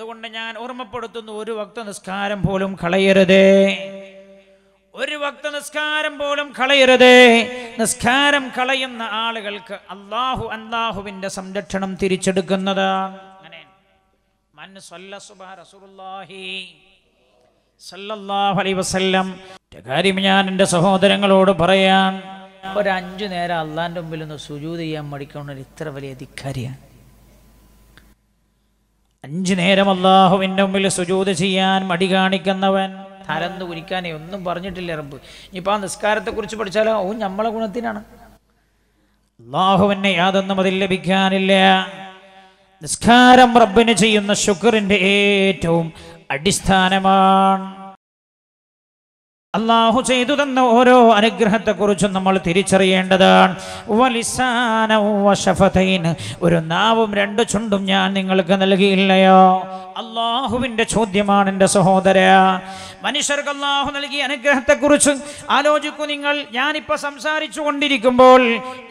അതുകൊണ്ട് ഞാൻ ഓർമ്മപ്പെടുത്തുന്നു ഒരു ഭക്ത നിസ്കാരം പോലും കളയരുതേ ഒരു ഭക്ത നിസ്കാരം പോലും കളയരുതേ നിസ്കാരം കളയുന്ന ആളുകൾക്ക് അള്ളാഹു അള്ളാഹുവിൻ്റെ സംരക്ഷണം തിരിച്ചെടുക്കുന്നതാണ് റസൂലുള്ളാഹി അലൈഹി വസല്ലം കാര്യം ഞാൻ എൻ്റെ സഹോദരങ്ങളോട് പറയാൻ ഒരു അഞ്ചു നേരം അള്ളാൻ്റെ മുമ്പിൽ ഒന്ന് സുജൂത് ചെയ്യാൻ മടിക്കുന്ന ഇത്ര വലിയ ധിക്കാരിയാണ് അഞ്ചു നേരം അള്ളാഹുവിൻ്റെ മുമ്പിൽ സുജൂത് ചെയ്യാൻ മടി കാണിക്കുന്നവൻ തരന്ന് കുരിക്കാനേ ഒന്നും പറഞ്ഞിട്ടില്ല റബ്ബ് ഇനിയിപ്പോൾ ആ നിസ്കാരത്തെക്കുറിച്ച് പഠിച്ചാലോ ഓ നമ്മളെ ഗുണത്തിനാണ് അള്ളാഹുവിനെ യാതൊന്നും അതിൽ ലഭിക്കാനില്ല നിസ്കാരം റബ്ബിന് ചെയ്യുന്ന ശുക്രിൻ്റെ ഏറ്റവും അടിസ്ഥാനമാണ് അള്ളാഹു ചെയ്തു തന്ന ഓരോ അനുഗ്രഹത്തെക്കുറിച്ചും നമ്മൾ തിരിച്ചറിയേണ്ടതാണ് ഒരു നാവും രണ്ട് ചുണ്ടും ഞാൻ നിങ്ങൾക്ക് നൽകിയില്ലയോ അള്ളാഹുവിൻ്റെ ചോദ്യമാണ് എൻ്റെ സഹോദര മനുഷ്യർക്ക് അള്ളാഹു നൽകിയ അനുഗ്രഹത്തെക്കുറിച്ച് ആലോചിക്കൂ നിങ്ങൾ ഞാനിപ്പോൾ സംസാരിച്ചു കൊണ്ടിരിക്കുമ്പോൾ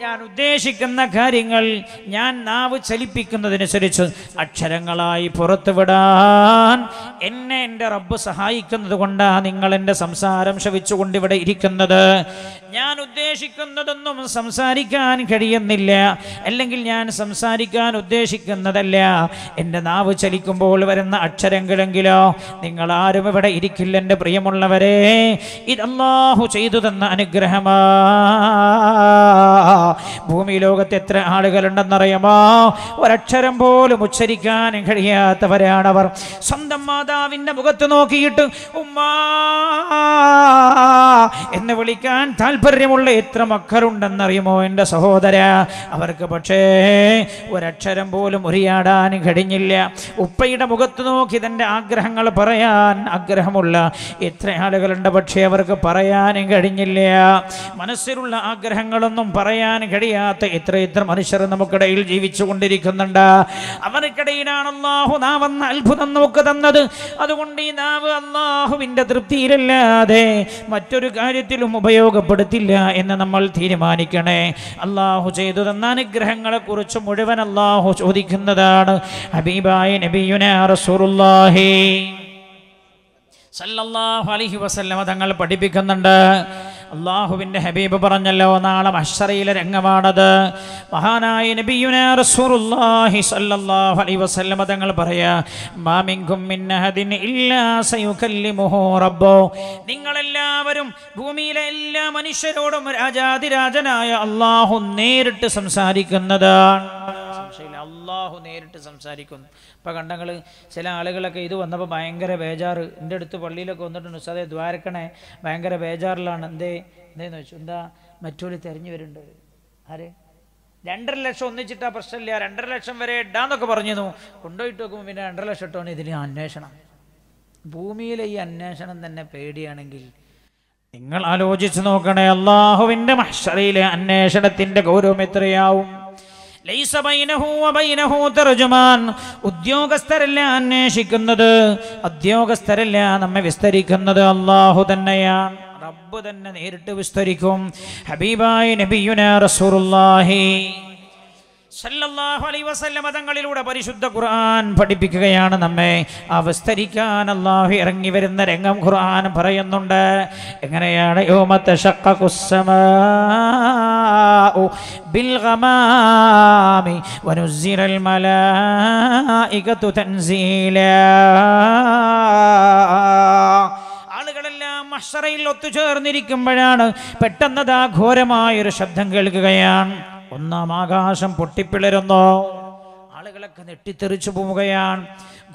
ഞാൻ ഉദ്ദേശിക്കുന്ന കാര്യങ്ങൾ ഞാൻ നാവ് ചലിപ്പിക്കുന്നതനുസരിച്ച് അക്ഷരങ്ങളായി പുറത്തുവിടാൻ എന്നെ എൻ്റെ റബ്ബ് സഹായിക്കുന്നത് കൊണ്ടാണ് നിങ്ങൾ എൻ്റെ സംസാരം ശവിച്ചുകൊണ്ട് ഇവിടെ ഇരിക്കുന്നത് ഞാൻ ഉദ്ദേശിക്കുന്നതൊന്നും സംസാരിക്കാൻ കഴിയുന്നില്ല അല്ലെങ്കിൽ ഞാൻ സംസാരിക്കാൻ ഉദ്ദേശിക്കുന്നതല്ല എൻ്റെ നാവ് ചലിക്കുമ്പോൾ വരുന്ന അക്ഷരങ്ങളെങ്കിലോ നിങ്ങൾ ആരും ഇവിടെ ഇരിക്കില്ല എൻ്റെ പ്രിയമുള്ളവരെ ഇതല്ലാഹു ചെയ്തു തന്ന അനുഗ്രഹമാ ഭൂമി ലോകത്ത് എത്ര ആളുകളുണ്ടെന്നറിയാമോ ഒരക്ഷരം പോലും ഉച്ചരിക്കാൻ കഴിയാത്തവരാണവർ സ്വന്തം മാതാവിന്റെ മുഖത്ത് നോക്കിയിട്ട് ഉമ്മാ എന്ന് വിളിക്കാൻ താല്പര്യമുള്ള എത്ര മക്കളുണ്ടെന്നറിയുമോ എൻ്റെ സഹോദര അവർക്ക് പക്ഷേ ഒരക്ഷരം പോലും ഉരിയാടാൻ കഴിഞ്ഞില്ല ഉപ്പയുടെ മുഖത്ത് നോക്കി തൻ്റെ ആഗ്രഹങ്ങൾ പറയാൻ ആഗ്രഹമുള്ള എത്ര ആളുകളുണ്ട് പക്ഷേ അവർക്ക് പറയാനും കഴിഞ്ഞില്ല മനസ്സിലുള്ള ആഗ്രഹങ്ങളൊന്നും പറയാൻ പറയാൻ കഴിയാത്ത ഇത്ര മനുഷ്യർ നമുക്കിടയിൽ ജീവിച്ചു കൊണ്ടിരിക്കുന്നുണ്ട് അവർക്കിടയിലാണ് അള്ളാഹു നാവെന്ന അത്ഭുതം നമുക്ക് തന്നത് അതുകൊണ്ട് ഈ നാവ് അള്ളാഹുവിൻ്റെ തൃപ്തിയിലല്ലാതെ മറ്റൊരു കാര്യത്തിലും ഉപയോഗപ്പെടുത്തില്ല എന്ന് നമ്മൾ തീരുമാനിക്കണേ അള്ളാഹു ചെയ്തു തന്ന അനുഗ്രഹങ്ങളെക്കുറിച്ച് മുഴുവൻ അള്ളാഹു ചോദിക്കുന്നതാണ് ഹബീബായ നബിയുന റസൂറുല്ലാഹി സല്ലല്ലാഹു അലൈഹി വസല്ലം തങ്ങൾ പഠിപ്പിക്കുന്നുണ്ട് അള്ളാഹുവിൻ്റെ ഹബീബ് പറഞ്ഞല്ലോ നാളെ അഷറയിലെ രംഗമാണത് മഹാനായ നബിയുനാഹി വസല്ലമ തങ്ങൾ പറയാ റബ്ബോ നിങ്ങളെല്ലാവരും ഭൂമിയിലെ എല്ലാ മനുഷ്യരോടും രാജാതിരാജനായ അള്ളാഹു നേരിട്ട് സംസാരിക്കുന്നതാണ് ഭാഷയിൽ അള്ളാഹു നേരിട്ട് സംസാരിക്കുന്നു ഇപ്പം കണ്ടങ്ങൾ ചില ആളുകളൊക്കെ ഇത് വന്നപ്പോൾ ഭയങ്കര ബേജാറ് എൻ്റെ അടുത്ത് പള്ളിയിലൊക്കെ വന്നിട്ടുണ്ട് ഉസ്താദെ ദ്വാരക്കണേ ഭയങ്കര ബേജാറിലാണ് എന്തേ എന്തേന്ന് വെച്ചു എന്താ മറ്റൊരു തിരഞ്ഞു വരുന്നുണ്ട് ആര് രണ്ടര ലക്ഷം ഒന്നിച്ചിട്ടാ പ്രശ്നമില്ല രണ്ടര ലക്ഷം വരെ ഇടാന്നൊക്കെ പറഞ്ഞിരുന്നു കൊണ്ടുപോയിട്ട് നോക്കുമ്പോൾ പിന്നെ രണ്ടര ലക്ഷം ഇട്ടോ ഇതിന് അന്വേഷണം ഭൂമിയിലെ ഈ അന്വേഷണം തന്നെ പേടിയാണെങ്കിൽ നിങ്ങൾ ആലോചിച്ച് നോക്കണേ അള്ളാഹുവിൻ്റെ മഷറിയിലെ അന്വേഷണത്തിൻ്റെ ഗൗരവം എത്രയാവും ഉദ്യോഗസ്ഥരല്ല അന്വേഷിക്കുന്നത് ഉദ്യോഗസ്ഥരല്ല നമ്മെ വിസ്തരിക്കുന്നത് അള്ളാഹു തന്നെയാണ് റബ്ബ് തന്നെ നേരിട്ട് വിസ്തരിക്കും ഹബീബായ നബിയുന റസൂറുല്ലാഹി സല്ലല്ലാഹു അലൈഹി വസല്ലം പരിശുദ്ധ ഖുർആൻ പഠിപ്പിക്കുകയാണ് നമ്മെ അവസ്ഥരിക്കാൻ അള്ളാഹു ഇറങ്ങി വരുന്ന രംഗം ഖുർആൻ പറയുന്നുണ്ട് എങ്ങനെയാണ് ആളുകളെല്ലാം ഒത്തുചേർന്നിരിക്കുമ്പോഴാണ് പെട്ടെന്നതാ ഘോരമായൊരു ശബ്ദം കേൾക്കുകയാണ് ഒന്നാം ആകാശം പൊട്ടിപ്പിളരുന്നു ആളുകളൊക്കെ നെട്ടിത്തെറിച്ചു പോവുകയാണ്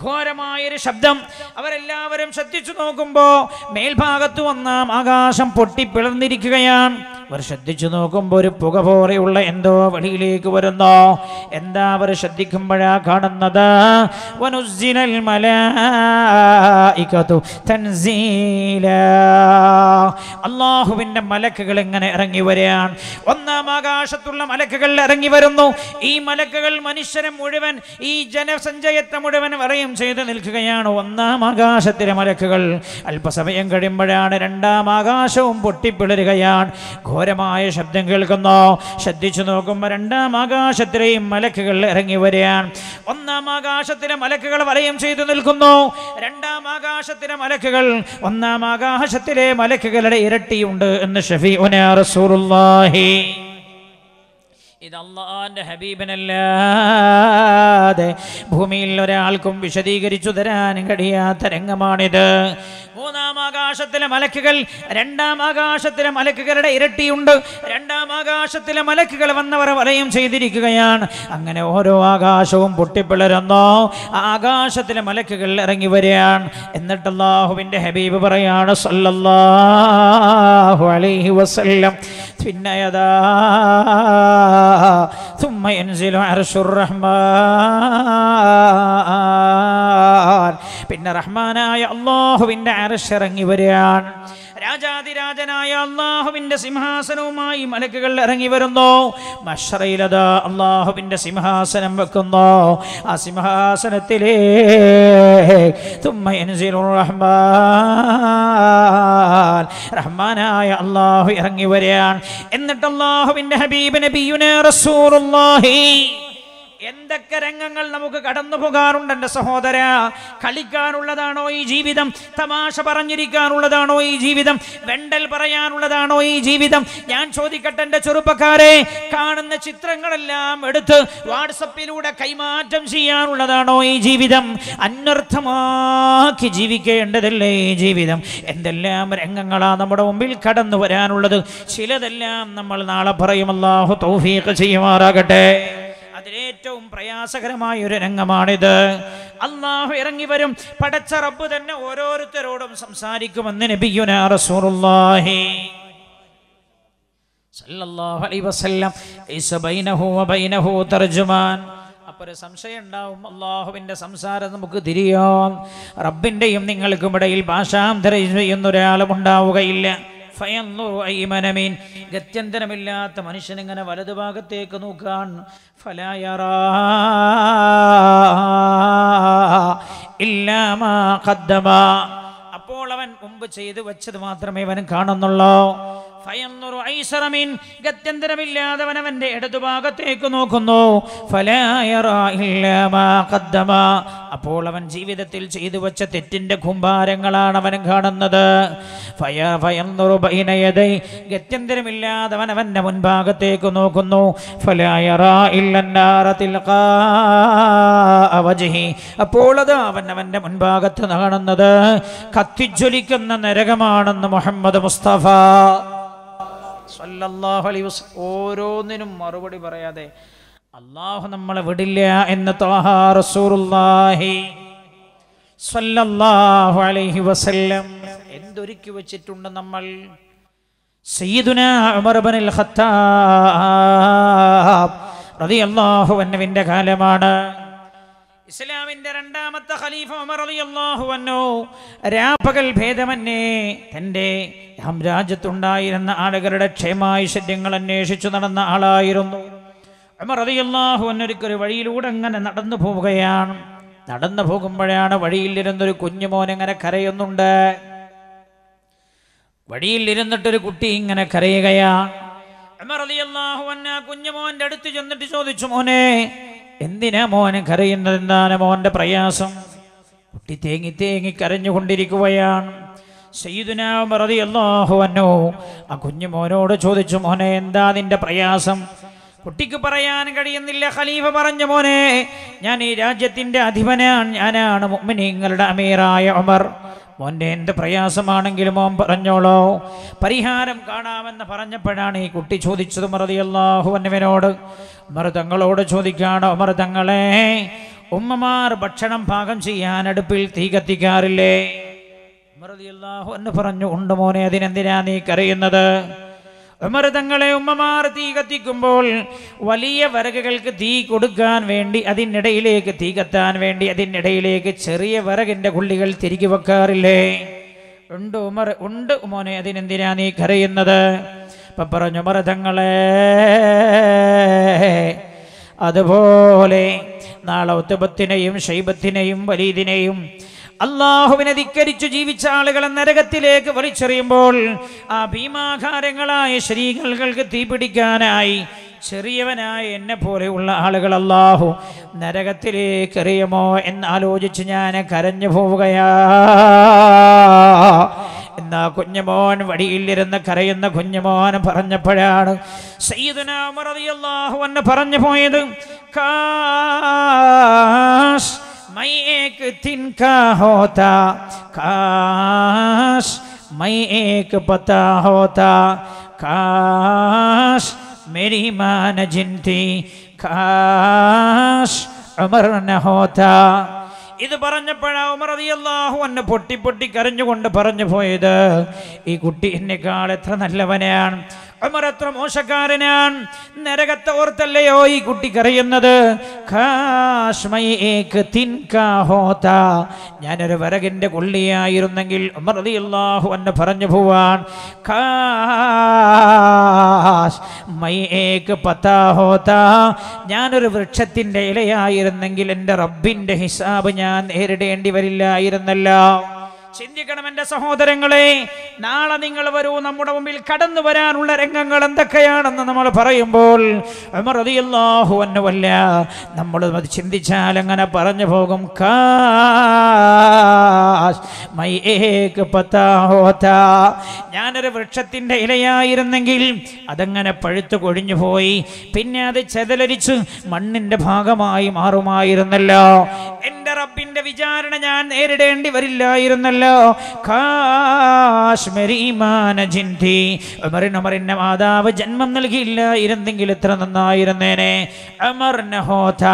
ഘോരമായൊരു ശബ്ദം അവരെല്ലാവരും ശ്രദ്ധിച്ചു നോക്കുമ്പോൾ മേൽഭാഗത്ത് വന്നാം ആകാശം പൊട്ടിപ്പിളർന്നിരിക്കുകയാണ് അവർ ശ്രദ്ധിച്ചു നോക്കുമ്പോൾ ഒരു പുക പോറയുള്ള എന്തോ വഴിയിലേക്ക് വരുന്നു എന്താ അവർ ശ്രദ്ധിക്കുമ്പോഴാ കാണുന്നത് അള്ളാഹുവിന്റെ തൻസീല മലക്കുകൾ ഇങ്ങനെ ഇറങ്ങി വരികയാണ് ഒന്നാം ആകാശത്തുള്ള മലക്കുകൾ ഇറങ്ങി വരുന്നു ഈ മലക്കുകൾ മനുഷ്യരെ മുഴുവൻ ഈ ജനസഞ്ചയത്തെ മുഴുവൻ വരയും ചെയ്ത് നിൽക്കുകയാണ് ഒന്നാം ആകാശത്തിലെ മലക്കുകൾ അല്പസമയം കഴിയുമ്പോഴാണ് രണ്ടാം ആകാശവും പൊട്ടിപ്പിളരുകയാണ് ഘോരമായ ശബ്ദം കേൾക്കുന്നു ശ്രദ്ധിച്ചു നോക്കുമ്പോൾ രണ്ടാം ആകാശത്തിലെയും മലക്കുകൾ ഇറങ്ങി വരികയാണ് ഒന്നാം ആകാശത്തിലെ മലക്കുകൾ വലയം ചെയ്തു നിൽക്കുന്നു രണ്ടാം ആകാശത്തിലെ മലക്കുകൾ ഒന്നാം ആകാശത്തിലെ മലക്കുകളുടെ ഇരട്ടിയുണ്ട് എന്ന് ഷഫി റസൂറുല്ലാഹി ഇത് അള്ളാഹാന്റെ ഹബീബനല്ലാ കൂടാതെ ഭൂമിയിൽ ഒരാൾക്കും വിശദീകരിച്ചു തരാൻ കഴിയാത്ത രംഗമാണിത് മൂന്നാം ആകാശത്തിലെ മലക്കുകൾ രണ്ടാം ആകാശത്തിലെ മലക്കുകളുടെ ഇരട്ടിയുണ്ട് രണ്ടാം ആകാശത്തിലെ മലക്കുകൾ വന്നവർ വലയം ചെയ്തിരിക്കുകയാണ് അങ്ങനെ ഓരോ ആകാശവും പൊട്ടിപ്പിളരുന്നോ ആകാശത്തിലെ മലക്കുകൾ ഇറങ്ങി വരികയാണ് എന്നിട്ട് അള്ളാഹുവിൻ്റെ ഹബീബ് പറയാണ് സല്ലല്ലാഹു അലൈഹി വസല്ലം പിന്നെ ثم ينزل عرش الرحمن പിന്നെ റഹ്മാനായ അള്ളാഹുവിൻ്റെ അരശിറങ്ങി വരികയാണ് രാജാതിരാജനായ അള്ളാഹുവിന്റെ സിംഹാസനവുമായി മലക്കുകൾ ഇറങ്ങി വരുന്നു മഷറയിലത അള്ളാഹുവിന്റെ സിംഹാസനം വെക്കുന്നു ആ സിംഹാസനത്തിലേ റഹ്മാൻ റഹ്മാനായ അള്ളാഹു ഇറങ്ങി വരികയാണ് എന്നിട്ട് അള്ളാഹുവിന്റെ ഹബീബ് നബിയുനെ റസൂറുല്ലാഹി എന്തൊക്കെ രംഗങ്ങൾ നമുക്ക് കടന്നു പോകാറുണ്ട് എൻ്റെ സഹോദര കളിക്കാനുള്ളതാണോ ഈ ജീവിതം തമാശ പറഞ്ഞിരിക്കാനുള്ളതാണോ ഈ ജീവിതം വെണ്ടൽ പറയാനുള്ളതാണോ ഈ ജീവിതം ഞാൻ ചോദിക്കട്ടെ എൻ്റെ ചെറുപ്പക്കാരെ കാണുന്ന ചിത്രങ്ങളെല്ലാം എടുത്ത് വാട്സപ്പിലൂടെ കൈമാറ്റം ചെയ്യാനുള്ളതാണോ ഈ ജീവിതം അന്വർത്ഥമാക്കി ജീവിക്കേണ്ടതല്ലേ ഈ ജീവിതം എന്തെല്ലാം രംഗങ്ങളാണ് നമ്മുടെ മുമ്പിൽ കടന്നു വരാനുള്ളത് ചിലതെല്ലാം നമ്മൾ നാളെ പറയുമല്ലാഹു തൗഫീഖ് ചെയ്യുമാറാകട്ടെ അതിലേറ്റവും പ്രയാസകരമായ ഒരു രംഗമാണിത് അള്ളാഹു ഇറങ്ങി വരും പടച്ച റബ്ബ് തന്നെ ഓരോരുത്തരോടും സംസാരിക്കുമെന്ന് നബിയുന റസൂറുല്ലാഹി സല്ലല്ലാഹു അലൈഹി വസല്ലം ലൈസ ബൈനഹു വബൈനഹു തർജുമാൻ അപ്പോൾ ഒരു സംശയം ഉണ്ടാവും അള്ളാഹുവിൻ്റെ സംസാരം നമുക്ക് തിരിയാം റബ്ബിൻ്റെയും നിങ്ങൾക്കും ഇടയിൽ ഭാഷാന്തരം ചെയ്യുന്ന ഒരാളും ഉണ്ടാവുകയില്ല ഗത്യന്തരമില്ലാത്ത മനുഷ്യൻ ഇങ്ങനെ വലതുഭാഗത്തേക്ക് നോക്കാൻ ഫലായറ ഇല്ലാമാ ഖദ്ദമ അപ്പോൾ അവൻ മുമ്പ് ചെയ്തു വെച്ചത് മാത്രമേ അവൻ കാണുന്നുള്ളൂ ഗത്യന്തരമില്ലാതവനവന്റെ ഇടതുഭാഗത്തേക്ക് നോക്കുന്നു അപ്പോൾ അവൻ ജീവിതത്തിൽ ചെയ്തു വച്ച തെറ്റിന്റെ കുമ്പാരങ്ങളാണ് അവൻ കാണുന്നത് ഗത്യന്തരമില്ലാതവൻ അവന്റെ മുൻഭാഗത്തേക്ക് നോക്കുന്നു അപ്പോൾ അത് അവൻ അവന്റെ മുൻഭാഗത്ത് കാണുന്നത് കത്തിജ്വലിക്കുന്ന നരകമാണെന്ന് മുഹമ്മദ് മുസ്തഫ സല്ലല്ലാഹു അലൈഹി വസല്ലം ഓരോന്നിനും മറുപടി പറയാതെ അള്ളാഹു നമ്മളെ വിടില്ല എന്ന് അലൈഹി വസല്ലം എന്തൊരുക്കി വച്ചിട്ടുണ്ട് നമ്മൾ സയ്യിദുന ഉമർ ഖത്താബ് കാലമാണ് ഇസ്ലാമിന്റെ രണ്ടാമത്തെ ഖലീഫ ഉമർ റളിയല്ലാഹു അൻഹു രാപ്പകൽ ഭേദമന്നേ തൻ്റെ രാജ്യത്തുണ്ടായിരുന്ന ആളുകളുടെ ക്ഷേമായുഷര്യങ്ങൾ അന്വേഷിച്ചു നടന്ന ആളായിരുന്നു ഉമർ അൻഹു ഒരു വഴിയിലൂടെ അങ്ങനെ നടന്നു പോവുകയാണ് നടന്നു പോകുമ്പോഴാണ് വഴിയിലിരുന്നൊരു കുഞ്ഞുമോൻ ഇങ്ങനെ കരയുന്നുണ്ട് വഴിയിൽ ഇരുന്നിട്ടൊരു കുട്ടി ഇങ്ങനെ കരയുകയാ കുഞ്ഞുമോന്റെ അടുത്ത് ചെന്നിട്ട് ചോദിച്ചു മോനെ എന്തിനാ മോനെ കരയുന്നത് എന്താണ് മോൻ്റെ പ്രയാസം കുട്ടി തേങ്ങി തേങ്ങി കരഞ്ഞുകൊണ്ടിരിക്കുകയാണ് സെയ്തുനാമറതി ആ കുഞ്ഞു മോനോട് ചോദിച്ചു മോനെ എന്താ നിന്റെ പ്രയാസം കുട്ടിക്ക് പറയാൻ കഴിയുന്നില്ല ഖലീഫ പറഞ്ഞു മോനെ ഞാൻ ഈ രാജ്യത്തിൻ്റെ അധിപനാണ് ഞാനാണ് മുഅ്മിനീങ്ങളുടെ അമീറായ ഉമർ മോൻ്റെ എന്ത് പ്രയാസമാണെങ്കിലും ഓം പറഞ്ഞോളോ പരിഹാരം കാണാമെന്ന് പറഞ്ഞപ്പോഴാണ് ഈ കുട്ടി ചോദിച്ചത് മറുതി അള്ളാഹു അന്നവനോട് ഉമർ തങ്ങളോട് ഉമർ തങ്ങളെ ഉമ്മമാർ ഭക്ഷണം പാകം ചെയ്യാൻ അടുപ്പിൽ തീ കത്തിക്കാറില്ലേ മറുതി എന്ന് പറഞ്ഞു ഉണ്ട് മോനെ അതിനെന്തിനാ നീ കരയുന്നത് ഉമർതങ്ങളെ ഉമ്മമാർ തീ കത്തിക്കുമ്പോൾ വലിയ വരകകൾക്ക് തീ കൊടുക്കാൻ വേണ്ടി അതിനിടയിലേക്ക് തീ കത്താൻ വേണ്ടി അതിനിടയിലേക്ക് ചെറിയ വരകിൻ്റെ കുള്ളികൾ തിരികെ വെക്കാറില്ലേ ഉണ്ട് ഉമർ ഉണ്ട് ഉമോനെ അതിനെന്തിനാ നീ കരയുന്നത് ഇപ്പൊ പറഞ്ഞു മൃതങ്ങളെ അതുപോലെ നാളെ ഉത്തബത്തിനെയും ഷൈബത്തിനെയും വലീദിനെയും അള്ളാഹുവിനെ ധിക്കരിച്ചു ജീവിച്ച ആളുകളെ നരകത്തിലേക്ക് വലിച്ചെറിയുമ്പോൾ ആ ഭീമാകാരങ്ങളായ ശരീരങ്ങൾക്ക് തീപിടിക്കാനായി ചെറിയവനായ എന്നെ പോലെയുള്ള ആളുകൾ അല്ലാഹു നരകത്തിലേക്ക് എറിയുമോ എന്നാലോചിച്ച് ഞാൻ കരഞ്ഞു പോവുകയാ എന്നാ കുഞ്ഞുമോൻ വടിയിലിരുന്ന് കരയുന്ന കുഞ്ഞുമോൻ പറഞ്ഞപ്പോഴാണ് സയ്യിദുനാമറിയല്ലാഹു എന്ന് പറഞ്ഞു പോയത് കാ मैं एक दिन का होता काश मैं एक पता होता काश मेरी माँ काश जिनती न होता ഇത് പറഞ്ഞപ്പോഴാ ഉമർ റളിയല്ലാഹു അന്ന് പൊട്ടി പൊട്ടി കരഞ്ഞുകൊണ്ട് പറഞ്ഞു പോയത് ഈ കുട്ടി എന്നെക്കാൾ എത്ര നല്ലവനെയാണ് ഉമർ എത്ര മോശക്കാരനാണ് നരകത്തെ ഓർത്തല്ലയോ ഈ കുട്ടി ഞാൻ ഞാനൊരു വരകിൻ്റെ കൊള്ളിയായിരുന്നെങ്കിൽ ഉമർ അലിയല്ലാഹു എന്നെ പറഞ്ഞു പോവാൻ മൈക്ക് ഞാൻ ഞാനൊരു വൃക്ഷത്തിൻ്റെ ഇലയായിരുന്നെങ്കിൽ എൻ്റെ റബ്ബിൻ്റെ ഹിസാബ് ഞാൻ നേരിടേണ്ടി വരില്ലായിരുന്നല്ലോ ചിന്തിക്കണം എന്റെ സഹോദരങ്ങളെ നാളെ നിങ്ങൾ വരൂ നമ്മുടെ മുമ്പിൽ കടന്നു വരാനുള്ള രംഗങ്ങൾ എന്തൊക്കെയാണെന്ന് നമ്മൾ പറയുമ്പോൾ വല്ല നമ്മൾ അത് ചിന്തിച്ചാൽ അങ്ങനെ പറഞ്ഞു പോകും കാ കാശ് മൈക്ക് പത്താഹോത്ത ഞാനൊരു വൃക്ഷത്തിൻ്റെ ഇലയായിരുന്നെങ്കിൽ അതങ്ങനെ പഴുത്തു കൊഴിഞ്ഞു പോയി പിന്നെ അത് ചെതലരിച്ച് മണ്ണിൻ്റെ ഭാഗമായി മാറുമായിരുന്നല്ലോ എൻ്റെ റബ്ബിൻ്റെ വിചാരണ ഞാൻ നേരിടേണ്ടി വരില്ലായിരുന്നല്ലോ കാശ്മരീമാന മാതാവ് ജന്മം നൽകിയില്ലായിരുന്നെങ്കിൽ ഇത്ര നന്നായിരുന്നേനെ അമർ ഹോത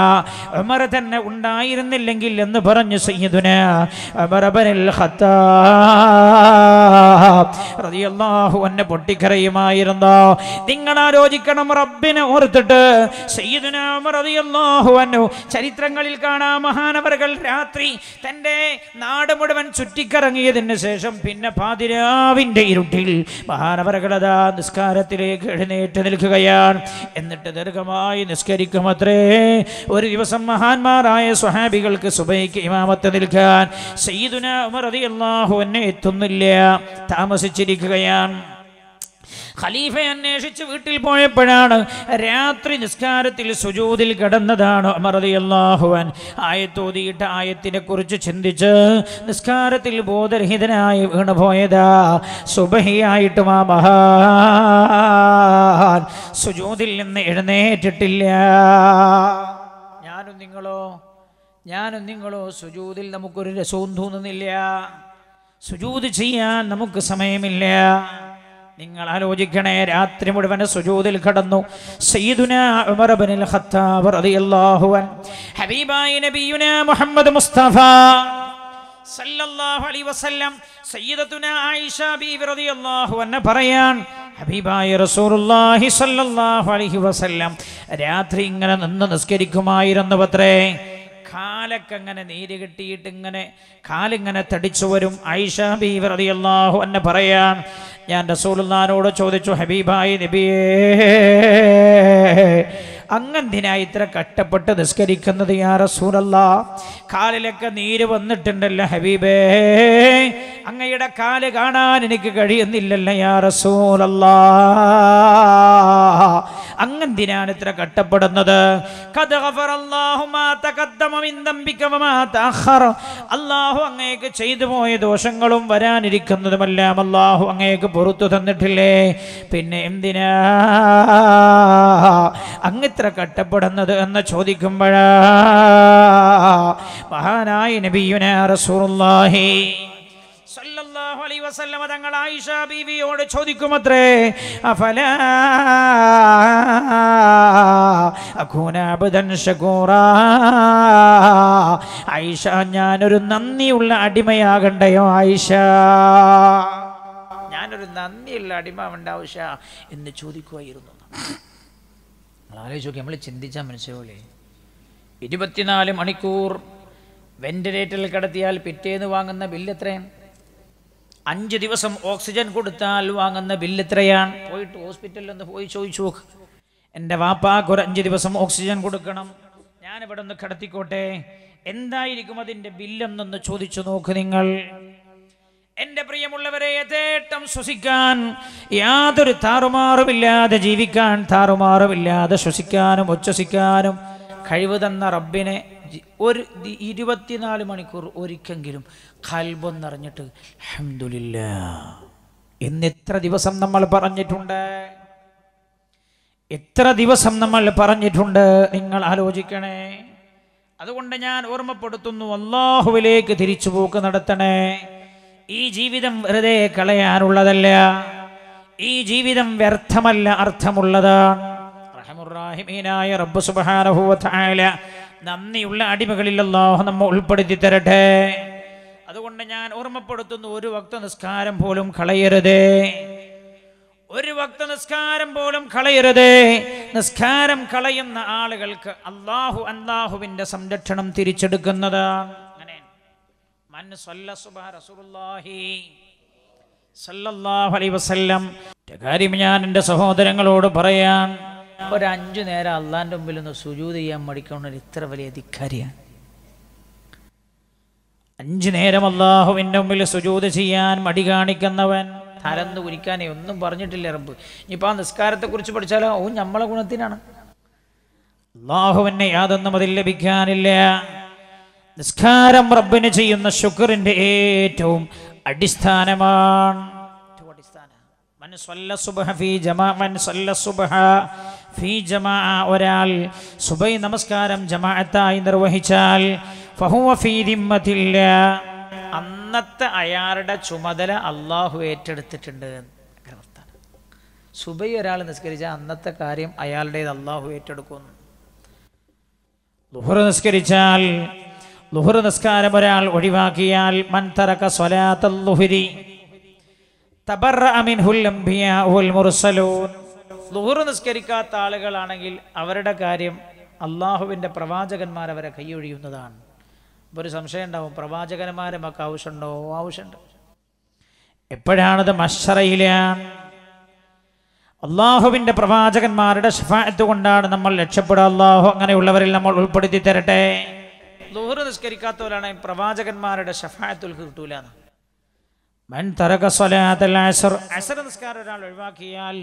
ഉമർ തന്നെ ഉണ്ടായിരുന്നില്ലെങ്കിൽ എന്ന് പറഞ്ഞു സയ്യദുന അമർ അബനിൽ ഖത്താ റളിയല്ലാഹു അന്നെ പൊട്ടിക്കരയുമായിരുന്ന നിങ്ങൾ ആലോചിക്കണം റബ്ബിനെ ഓർത്തിട്ട് സയ്യിദുന ഉമർ റളിയല്ലാഹു അൻഹു ചരിത്രങ്ങളിൽ കാണാ മഹാനവർകൾ രാത്രി തൻ്റെ നാട് മുഴുവൻ ചുറ്റിക്കറങ്ങിയതിന് ശേഷം പിന്നെ പാതിരാവിൻ്റെ ഇരുട്ടിൽ മഹാനവർകൾ മഹാനവരകളതാ നിസ്കാരത്തിലേക്ക് എഴുന്നേറ്റ് നിൽക്കുകയാണ് എന്നിട്ട് ദീർഘമായി നിസ്കരിക്കും അത്രേ ഒരു ദിവസം മഹാന്മാരായ സ്വഹാബികൾക്ക് സുബൈക്ക് ഇമാമത്ത് നിൽക്കാൻ സയ്യിദുന ഉമർ റളിയല്ലാഹു അൻഹു എത്തുന്നില്ല താമസിച്ചിരിക്കുകയാണ് ഖലീഫ അന്വേഷിച്ച് വീട്ടിൽ പോയപ്പോഴാണ് രാത്രി നിസ്കാരത്തിൽ സുജൂതിൽ കിടന്നതാണ് അമർദിയല്ലാഹുവൻ ആയത്തോതിയിട്ട് ആയത്തിനെ കുറിച്ച് ചിന്തിച്ച് നിസ്കാരത്തിൽ ബോധരഹിതനായി വീണുപോയതാ സുബഹിയായിട്ടും ആ മഹാൻ സുജൂതിൽ നിന്ന് എഴുന്നേറ്റിട്ടില്ല ഞാനും നിങ്ങളോ ഞാനും നിങ്ങളോ സുജൂതിൽ നമുക്കൊരു രസവും തോന്നുന്നില്ല സുജൂത് ചെയ്യാൻ നമുക്ക് സമയമില്ല നിങ്ങൾ ആലോചിക്കണേ രാത്രി മുഴുവൻ സുജൂതിൽ കടന്നു ഉമർ ഇബ്നുൽ ഖത്താബ് റളിയല്ലാഹു അൻ ഹബീബായ മുഹമ്മദ് മുസ്തഫ സല്ലല്ലാഹു അലൈഹി വസല്ലം ആയിഷ റളിയല്ലാഹു പറയാൻ ഹബീബായ റസൂലുള്ളാഹി സല്ലല്ലാഹു അലൈഹി വസല്ലം രാത്രി ഇങ്ങനെ നിന്ന് നിസ്കരിക്കുമായിരുന്നു പത്രേ അങ്ങനെ നീര് കിട്ടിയിട്ട് ഇങ്ങനെ കാലിങ്ങനെ തടിച്ചു വരും ഐഷ ബീവർ അതിയല്ലാഹു എന്നെ പറയാം ഞാൻ റസൂലുല്ലാനോട് ചോദിച്ചു ഹബീബായി നബിയേ അങ്ങന്തിനായി ഇത്ര കട്ടപ്പെട്ട് നിസ്കരിക്കുന്നത് യാ റസൂലല്ല കാലിലൊക്കെ നീര് വന്നിട്ടുണ്ടല്ലോ ഹബീബേ അങ്ങയുടെ കാല് കാണാൻ എനിക്ക് കഴിയുന്നില്ലല്ലോ യാ റസൂലല്ലാ അങ്ങെന്തിനാണ് ഇത്ര കട്ടപ്പെടുന്നത് അള്ളാഹു അങ്ങേക്ക് ചെയ്തു പോയ ദോഷങ്ങളും വരാനിരിക്കുന്നതുമെല്ലാം അള്ളാഹു അങ്ങേക്ക് പുറത്തു തന്നിട്ടില്ലേ പിന്നെ എന്തിനാ അങ്ങിത്ര കട്ടപ്പെടുന്നത് എന്ന് ചോദിക്കുമ്പോഴാ മഹാനായ നബിയുനാ റസൂറുല്ലാഹി സല്ലല്ലാഹു അലൈഹി വസല്ലമ തങ്ങൾ ആയിഷ ബീവിയോട് ചോദിക്കുമത്രേ അഫല അഖൂന അബ്ദൻ ശകൂറ ആയിഷ ഞാനൊരു നന്ദിയുള്ള അടിമയാകണ്ടയോ ആയിഷ ഞാനൊരു നന്ദിയുള്ള അടിമ ഉണ്ടാവശ്യ എന്ന് ചോദിക്കുമായിരുന്നു ആലോചിച്ച് നമ്മൾ ചിന്തിച്ചാൽ മനസ്സിലാവില്ലേ ഇരുപത്തിനാല് മണിക്കൂർ വെന്റിലേറ്ററിൽ കടത്തിയാൽ പിറ്റേന്ന് വാങ്ങുന്ന ബില്ല് എത്രയാണ് അഞ്ച് ദിവസം ഓക്സിജൻ കൊടുത്താൽ വാങ്ങുന്ന ബില്ല് എത്രയാണ് പോയിട്ട് ഹോസ്പിറ്റലിൽ ഒന്ന് പോയി ചോദിച്ചു നോക്ക് എൻ്റെ വാപ്പാക്ക് ഒരു അഞ്ച് ദിവസം ഓക്സിജൻ കൊടുക്കണം ഞാനിവിടെ ഒന്ന് കടത്തിക്കോട്ടെ എന്തായിരിക്കും അതിൻ്റെ ബില്ലെന്നൊന്ന് ചോദിച്ചു നോക്ക് നിങ്ങൾ എന്റെ പ്രിയമുള്ളവരെ യഥേട്ടം ശ്വസിക്കാൻ യാതൊരു താറുമാറുമില്ലാതെ ജീവിക്കാൻ താറുമാറുമില്ലാതെ ശ്വസിക്കാനും ഉച്ഛസിക്കാനും കഴിവ് തന്ന റബ്ബിനെ ഒരു ഇരുപത്തിനാല് മണിക്കൂർ ഒരിക്കെങ്കിലും കൽബം നിറഞ്ഞിട്ട് അഹമ്മദില്ല ഇന്ന് എത്ര ദിവസം നമ്മൾ പറഞ്ഞിട്ടുണ്ട് എത്ര ദിവസം നമ്മൾ പറഞ്ഞിട്ടുണ്ട് നിങ്ങൾ ആലോചിക്കണേ അതുകൊണ്ട് ഞാൻ ഓർമ്മപ്പെടുത്തുന്നു അള്ളാഹുവിലേക്ക് തിരിച്ചുപോക്ക് നടത്തണേ ഈ ജീവിതം വെറുതെ കളയാനുള്ളതല്ല ഈ ജീവിതം വ്യർത്ഥമല്ല അർത്ഥമുള്ളതാണ് റഹമുറാഹിമീനായ റബ്ബ് വതആല നന്ദിയുള്ള അടിമകളിൽ അള്ളാഹു നമ്മ ഉൾപ്പെടുത്തി തരട്ടെ അതുകൊണ്ട് ഞാൻ ഓർമ്മപ്പെടുത്തുന്നു ഒരു ഭക്ത നിസ്കാരം പോലും കളയരുത് ഒരു ഭക്ത നിസ്കാരം പോലും കളയരുത് നിസ്കാരം കളയുന്ന ആളുകൾക്ക് അള്ളാഹു അല്ലാഹുവിന്റെ സംരക്ഷണം തിരിച്ചെടുക്കുന്നത് അങ്ങനെ മൻ സല്ല റസൂലുള്ളാഹി സല്ലല്ലാഹു അലൈഹി വസല്ലം കാര്യം ഞാൻ എൻ്റെ സഹോദരങ്ങളോട് പറയാൻ ഒരു അഞ്ചു നേരം അള്ളാൻ്റെ മുമ്പിൽ ഒന്ന് സുജൂത് ചെയ്യാൻ മടിക്കുന്നവർ ഇത്ര വലിയ ധിക്കാരിയാണ് അഞ്ചു നേരം അള്ളാഹുവിൻ്റെ മുമ്പിൽ സുജൂത് ചെയ്യാൻ മടി കാണിക്കുന്നവൻ തരന്ന് കുരിക്കാനേ ഒന്നും പറഞ്ഞിട്ടില്ല റബ്ബ് ഇനിയിപ്പോൾ ആ നിസ്കാരത്തെക്കുറിച്ച് പഠിച്ചാലോ ഓ നമ്മളെ ഗുണത്തിനാണ് അള്ളാഹുവിനെ യാതൊന്നും അതിൽ ലഭിക്കാനില്ല നിസ്കാരം റബ്ബിന് ചെയ്യുന്ന ശുക്റിൻ്റെ ഏറ്റവും അടിസ്ഥാനമാണ് അടിസ്ഥാനം ഫീ ജമാ ഒരാൾ സുബൈ നമസ്കാരം ജമാഅത്തായി നിർവഹിച്ചാൽ ഫഹുവ ഫീ അന്നത്തെ അയാളുടെ ചുമതല അള്ളാഹു ഏറ്റെടുത്തിട്ടുണ്ട് സുബൈ ഒരാൾ നിസ്കരിച്ച അന്നത്തെ കാര്യം അയാളുടേത് അള്ളാഹു ഏറ്റെടുക്കുന്നു ലുഹുർ നിസ്കരിച്ചാൽ ലുഹുർ നിസ്കാരം ഒരാൾ ഒഴിവാക്കിയാൽ മൻ മൻതറക സ്വലാത്തുഹുരി തബർ അമിൻ ഹുൽ മുർസലൂൻ ലുഹുറ് നിസ്കരിക്കാത്ത ആളുകളാണെങ്കിൽ അവരുടെ കാര്യം അള്ളാഹുവിൻ്റെ പ്രവാചകന്മാർ അവരെ കൈയൊഴിയുന്നതാണ് അപ്പോൾ ഒരു സംശയം ഉണ്ടാവും പ്രവാചകന്മാരെ നമുക്ക് ആവശ്യമുണ്ടോ ആവശ്യമുണ്ട് എപ്പോഴാണത് മഷറയില അള്ളാഹുവിൻ്റെ പ്രവാചകന്മാരുടെ ഷഫായത്ത് കൊണ്ടാണ് നമ്മൾ രക്ഷപ്പെടുക അള്ളാഹു അങ്ങനെയുള്ളവരിൽ നമ്മൾ ഉൾപ്പെടുത്തി തരട്ടെ ദൂഹർ നിസ്കരിക്കാത്തവരാണെങ്കിൽ പ്രവാചകന്മാരുടെ ഷഫായത്തുൽ കിട്ടൂല മൻ തറക സ്വലാത്തൽ അസർ അസർ നിസ്കാരം ഒരാൾ ഒഴിവാക്കിയാൽ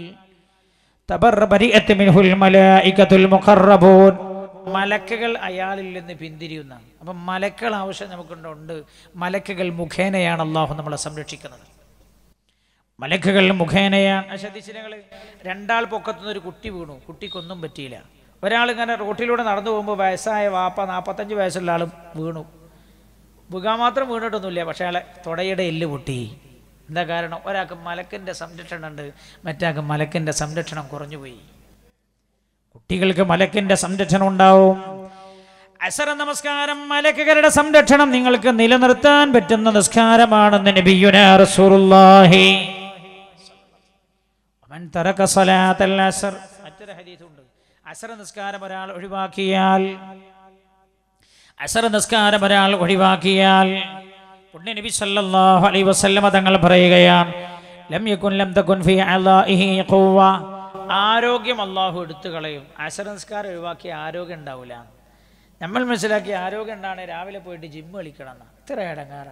മലക്കുകൾ അയാളിൽ നിന്ന് പിന്തിരിയുന്നതാണ് അപ്പം മലക്കൾ ആവശ്യം നമുക്കുണ്ടുണ്ട് മലക്കുകൾ മുഖേനയാണ് അള്ളാഹു നമ്മളെ സംരക്ഷിക്കുന്നത് മലക്കുകൾ മുഖേനയാണ് ശ്രദ്ധിച്ചു ഞങ്ങൾ രണ്ടാൾ പൊക്കത്തുനിന്ന് ഒരു കുട്ടി വീണു കുട്ടിക്കൊന്നും പറ്റിയില്ല ഒരാൾ ഇങ്ങനെ റോട്ടിലൂടെ നടന്നു പോകുമ്പോൾ വയസ്സായ വാപ്പ നാൽപ്പത്തഞ്ച് വയസ്സുള്ള ആളും വീണു വീകാൻ മാത്രം വീണിട്ടൊന്നുമില്ല പക്ഷേ അയാളെ തുടയുടെ എല്ല് പൊട്ടി എന്താ കാരണം ഒരാൾക്ക് മലക്കിൻ്റെ സംരക്ഷണം ഉണ്ട് മറ്റാൾക്ക് മലക്കിൻ്റെ സംരക്ഷണം കുറഞ്ഞുപോയി കുട്ടികൾക്ക് മലക്കിൻ്റെ സംരക്ഷണം ഉണ്ടാവും അസര നമസ്കാരം മലക്കുകളുടെ സംരക്ഷണം നിങ്ങൾക്ക് നിലനിർത്താൻ പറ്റുന്ന നിസ്കാരമാണെന്ന് ഹദീസുണ്ട് നിസ്കാരം ഒരാൾ ഒഴിവാക്കിയാൽ അസറ നിസ്കാരം ഒരാൾ ഒഴിവാക്കിയാൽ പുണ്യ നബി സല്ലല്ലാഹു അലൈഹി വസല്ലമ തങ്ങൾ പറയുകയാണ് ലം യകുൻ ലം തകുൻ ഫീ അലാഇഹി ഖുവ ആരോഗ്യം അള്ളാഹു എടുത്തു കളയും അസരംസ്കാരം ഒഴിവാക്കിയ ആരോഗ്യം ഉണ്ടാവില്ല നമ്മൾ മനസ്സിലാക്കിയ ആരോഗ്യം ഉണ്ടാണ് രാവിലെ പോയിട്ട് ജിം കളിക്കണം എന്നാണ് ഇത്ര ഇടങ്ങാറ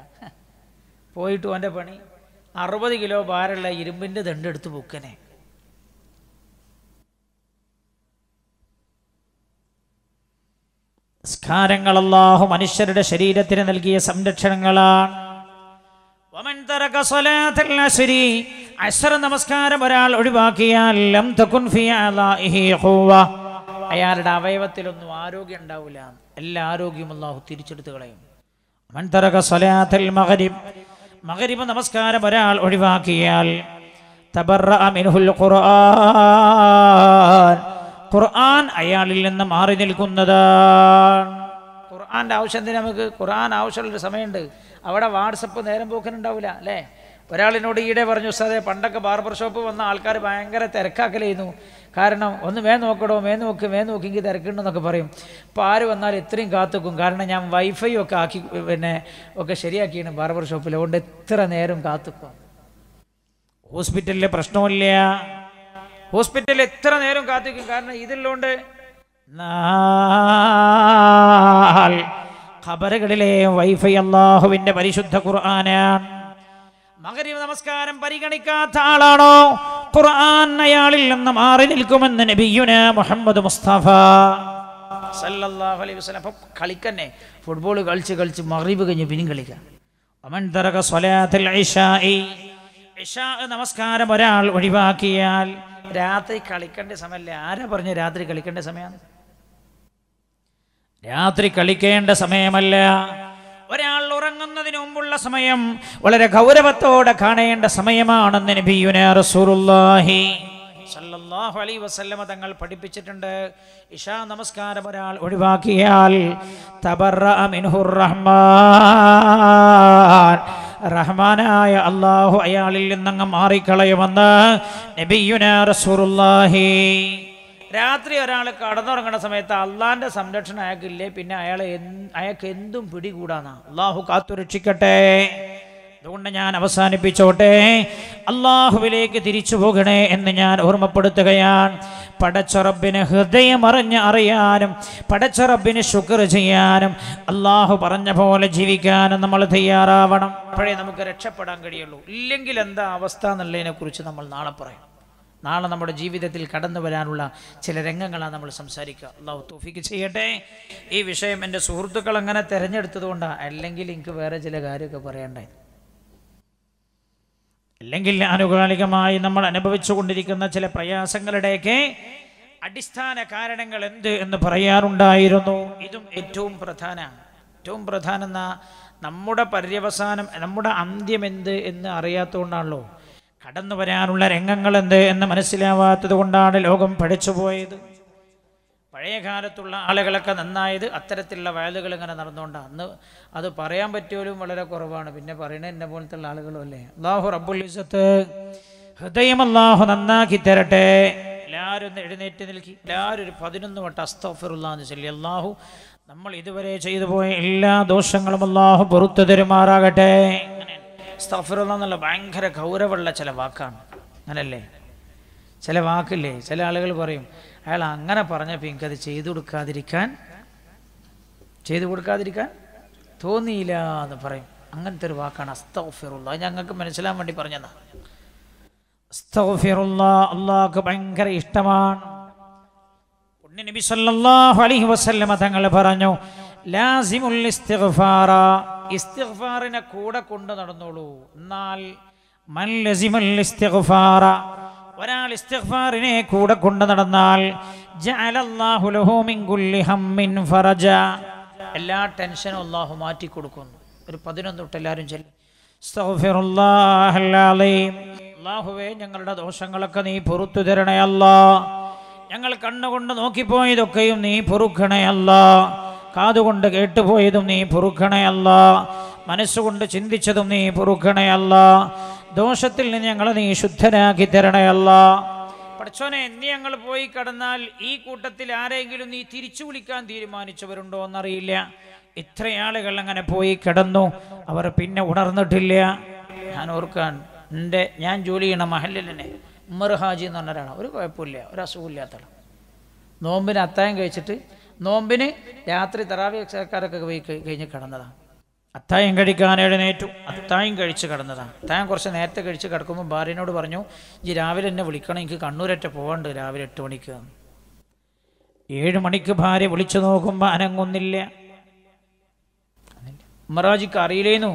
പോയിട്ട് ഓൻ്റെ പണി അറുപത് കിലോ ഭാരമുള്ള ഇരുമ്പിൻ്റെ ദണ്ടെടുത്ത് പൊക്കനെ സ്കാരങ്ങൾ അള്ളാഹു മനുഷ്യരുടെ ശരീരത്തിന് നൽകിയ സംരക്ഷണങ്ങളാണ് നമസ്കാരം ഒരാൾ ഒഴിവാക്കിയാൽ അയാളുടെ അവയവത്തിലൊന്നും ആരോഗ്യം ഉണ്ടാവില്ല എല്ലാ ആരോഗ്യവും അള്ളാഹു തിരിച്ചെടുത്ത് കളയും സ്വലാത്തിൽ മകരിബ് നമസ്കാരം ഒരാൾ ഒഴിവാക്കിയാൽ ഖുർആൻ ഖുർആൻ അയാളിൽ നിന്ന് മാറി നിൽക്കുന്നത് ആവശ്യം ആവശ്യത്തിന് നമുക്ക് ഖുർആൻ ആവശ്യമുള്ളൊരു സമയമുണ്ട് അവിടെ വാട്സപ്പ് നേരം പോക്കിനുണ്ടാവില്ല അല്ലേ ഒരാളിനോട് ഈടെ പറഞ്ഞു ഉസ്താദെ പണ്ടൊക്കെ ബാർബർ ഷോപ്പ് വന്ന ആൾക്കാർ ഭയങ്കര തിരക്കാക്കലായിരുന്നു കാരണം ഒന്ന് മേ നോക്കടോ മേ നോക്ക് മേ നോക്കിയെങ്കിൽ തിരക്കുണ്ടെന്നൊക്കെ പറയും അപ്പോൾ ആര് വന്നാൽ എത്രയും കാത്തുക്കും കാരണം ഞാൻ വൈഫൈ ഒക്കെ ആക്കി പിന്നെ ഒക്കെ ശരിയാക്കിയാണ് ബാർബർ ഷോപ്പിൽ അതുകൊണ്ട് എത്ര നേരം കാത്തുക്കും ഹോസ്പിറ്റലിലെ പ്രശ്നമില്ല ഹോസ്പിറ്റലിൽ എത്ര നേരം കാത്തിക്കും കാരണം ഇതിലുണ്ട് ഖബറുകളിലെ വൈഫൈ അള്ളാഹുവിന്റെ പരിശുദ്ധ ഖുർആനാണ് മകരീവ് നമസ്കാരം പരിഗണിക്കാത്ത ആളാണോ ഖുർആൻ അയാളിൽ നിന്ന് മാറി നിൽക്കുമെന്ന് നബിയുന മുഹമ്മദ് മുസ്തഫ സല്ലല്ലാഹു അലൈഹി വസല്ലം കളിക്കന്നെ ഫുട്ബോൾ കളിച്ച് കളിച്ച് മറിവ് കഴിഞ്ഞ് പിന്നെയും കളിക്കാം അമൻ ഇഷാ നമസ്കാരം ഒരാൾ ഒഴിവാക്കിയാൽ രാത്രി കളിക്കേണ്ട സമയമല്ലേ ആരാ പറഞ്ഞു രാത്രി കളിക്കേണ്ട സമയമാണ് രാത്രി കളിക്കേണ്ട സമയമല്ല ഒരാൾ ഉറങ്ങുന്നതിന് മുമ്പുള്ള സമയം വളരെ ഗൗരവത്തോടെ കാണേണ്ട സമയമാണെന്ന് അലൈഹി വസല്ലമ തങ്ങൾ പഠിപ്പിച്ചിട്ടുണ്ട് ഇഷാ നമസ്കാരം ഒരാൾ ഒഴിവാക്കിയാൽ തബറ മിൻഹുർ റഹ്മാൻ റഹ്മാനായ അള്ളാഹു അയാളിൽ നിന്നങ്ങ് മാറിക്കളയുമെന്ന് നബിയുന രാത്രി ഒരാൾ കടന്നുറങ്ങുന്ന സമയത്ത് അള്ളാഹിൻ്റെ സംരക്ഷണം അയാൾക്കില്ലേ പിന്നെ അയാൾ അയാൾക്ക് എന്തും പിടികൂടാന്നാ അള്ളാഹു കാത്തുരക്ഷിക്കട്ടെ അതുകൊണ്ട് ഞാൻ അവസാനിപ്പിച്ചോട്ടെ അള്ളാഹുവിലേക്ക് തിരിച്ചു പോകണേ എന്ന് ഞാൻ ഓർമ്മപ്പെടുത്തുകയാണ് പടച്ചറബിന് ഹൃദയമറിഞ്ഞ് അറിയാനും പടച്ചറബിന് ശുക്ർ ചെയ്യാനും അള്ളാഹു പറഞ്ഞ പോലെ ജീവിക്കാനും നമ്മൾ തയ്യാറാവണം അപ്പോഴേ നമുക്ക് രക്ഷപ്പെടാൻ കഴിയുള്ളൂ ഇല്ലെങ്കിൽ എന്താ അവസ്ഥ എന്നുള്ളതിനെ കുറിച്ച് നമ്മൾ നാളെ പറയും നാളെ നമ്മുടെ ജീവിതത്തിൽ കടന്നു വരാനുള്ള ചില രംഗങ്ങളാണ് നമ്മൾ സംസാരിക്കുക അള്ളാഹു തോഫിക്ക് ചെയ്യട്ടെ ഈ വിഷയം എൻ്റെ സുഹൃത്തുക്കൾ അങ്ങനെ തിരഞ്ഞെടുത്തതുകൊണ്ടാണ് അല്ലെങ്കിൽ എനിക്ക് വേറെ ചില കാര്യമൊക്കെ പറയേണ്ടായി അല്ലെങ്കിൽ ആനുകാലികമായി നമ്മൾ അനുഭവിച്ചു കൊണ്ടിരിക്കുന്ന ചില പ്രയാസങ്ങളുടെയൊക്കെ അടിസ്ഥാന കാരണങ്ങൾ എന്ത് എന്ന് പറയാറുണ്ടായിരുന്നു ഇതും ഏറ്റവും പ്രധാന ഏറ്റവും പ്രധാന എന്നാ നമ്മുടെ പര്യവസാനം നമ്മുടെ അന്ത്യം എന്ത് എന്ന് അറിയാത്തതുകൊണ്ടാണല്ലോ കടന്നു വരാനുള്ള രംഗങ്ങൾ എന്ത് എന്ന് മനസ്സിലാവാത്തത് കൊണ്ടാണ് ലോകം പഠിച്ചുപോയത് പോയത് പഴയ കാലത്തുള്ള ആളുകളൊക്കെ നന്നായത് അത്തരത്തിലുള്ള വയലുകൾ ഇങ്ങനെ നടന്നുകൊണ്ട് അന്ന് അത് പറയാൻ പറ്റിയവരും വളരെ കുറവാണ് പിന്നെ പറയണത് എന്നെ പോലത്തുള്ള ആളുകളും അല്ലേ അള്ളാഹു റബ്ബുൽ ഇസത്ത് ഹൃദയം അള്ളാഹു നന്നാക്കി തരട്ടെ എല്ലാവരും ഒന്ന് എഴുന്നേറ്റ് നിൽക്കി എല്ലാവരും ഒരു പതിനൊന്ന് വട്ടം അസ്തഫിറുല്ലാന്ന് ചൊല്ലി അള്ളാഹു നമ്മൾ ഇതുവരെ ചെയ്തു പോയ എല്ലാ ദോഷങ്ങളും അള്ളാഹു പുറത്തു തരുമാറാകട്ടെ അസ്തഫിറുല്ല എന്നുള്ള ഭയങ്കര ഗൗരവമുള്ള ചില വാക്കാണ് അങ്ങനല്ലേ ചില വാക്കില്ലേ ചില ആളുകൾ പറയും അയാൾ അങ്ങനെ പറഞ്ഞപ്പോൾ എനിക്കത് ചെയ്തു കൊടുക്കാതിരിക്കാൻ ചെയ്തു കൊടുക്കാതിരിക്കാൻ തോന്നിയില്ല എന്ന് പറയും അങ്ങനത്തെ ഒരു വാക്കാണ് അസ്തഫിറുള്ള അത് ഞങ്ങൾക്ക് മനസ്സിലാൻ വേണ്ടി പറഞ്ഞതാ അസ്തഫിറുള്ള അള്ളാഹ്ക്ക് ഭയങ്കര ഇഷ്ടമാണ് പുണ്യ നബി സല്ലല്ലാഹു അലൈഹി വസല്ലമ തങ്ങൾ പറഞ്ഞു ലാസിമുൽ ഇസ്തിഗ്ഫാറ ഇസ്തിഗ്ഫാറിനെ കൂടെ കൊണ്ടു നടന്നോളൂ എന്നാൽ മൻ ലസിമുൽ ഇസ്തിഗ്ഫാറ ഒരാൾ ഇസ്തിഗ്ഫാറിനെ കൂടെ കൊണ്ടു നടന്നാൽ എല്ലാ ടെൻഷനും അള്ളാഹു മാറ്റി കൊടുക്കുന്നു ഒരു പതിനൊന്ന് തൊട്ട് എല്ലാവരും ചെല്ലും അള്ളാഹുവേ ഞങ്ങളുടെ ദോഷങ്ങളൊക്കെ നീ തരണേ തരണയല്ല ഞങ്ങൾ കണ്ണുകൊണ്ട് നോക്കിപ്പോയതൊക്കെയും നീ പൊറുക്കണയല്ല കാതുകൊണ്ട് കേട്ടുപോയതും നീ പൊറുക്കണയല്ല മനസ്സുകൊണ്ട് ചിന്തിച്ചതും നീ പൊറുക്കണയല്ല ദോഷത്തിൽ നിന്ന് ഞങ്ങളെ നീ ശുദ്ധനാക്കി തരണയല്ല പഠിച്ചോനെ നീ ഞങ്ങൾ പോയി കടന്നാൽ ഈ കൂട്ടത്തിൽ ആരെങ്കിലും നീ തിരിച്ചു വിളിക്കാൻ തീരുമാനിച്ചവരുണ്ടോ എന്നറിയില്ല ഇത്രയാളുകൾ അങ്ങനെ പോയി കിടന്നു അവർ പിന്നെ ഉണർന്നിട്ടില്ല ഞാൻ ഓർക്കാൻ എൻ്റെ ഞാൻ ജോലി ചെയ്യണ മഹല്ലിനെ ഉമ്മർ ഹാജി എന്ന് പറഞ്ഞ ഒരു കുഴപ്പമില്ല ഒരു അസുഖമില്ലാത്ത ആൾ നോമ്പിന് അത്തായം കഴിച്ചിട്ട് നോമ്പിന് രാത്രി തറാവി അക്ഷരക്കാരൊക്കെ പോയി കഴിഞ്ഞ് കിടന്നതാണ് അത്തായം കഴിക്കാൻ എഴുന്നേറ്റു അത്തായം കഴിച്ച് കിടന്നതാണ് അത്തായം കുറച്ച് നേരത്തെ കഴിച്ച് കിടക്കുമ്പോൾ ഭാര്യനോട് പറഞ്ഞു ഈ രാവിലെ എന്നെ വിളിക്കണം എനിക്ക് കണ്ണൂരറ്റ പോകണ്ട് രാവിലെ എട്ട് മണിക്ക് ഏഴ് മണിക്ക് ഭാര്യ വിളിച്ചു നോക്കുമ്പോൾ അനങ്ങുന്നില്ല മറാജിക്ക് അറിയില്ലേന്നു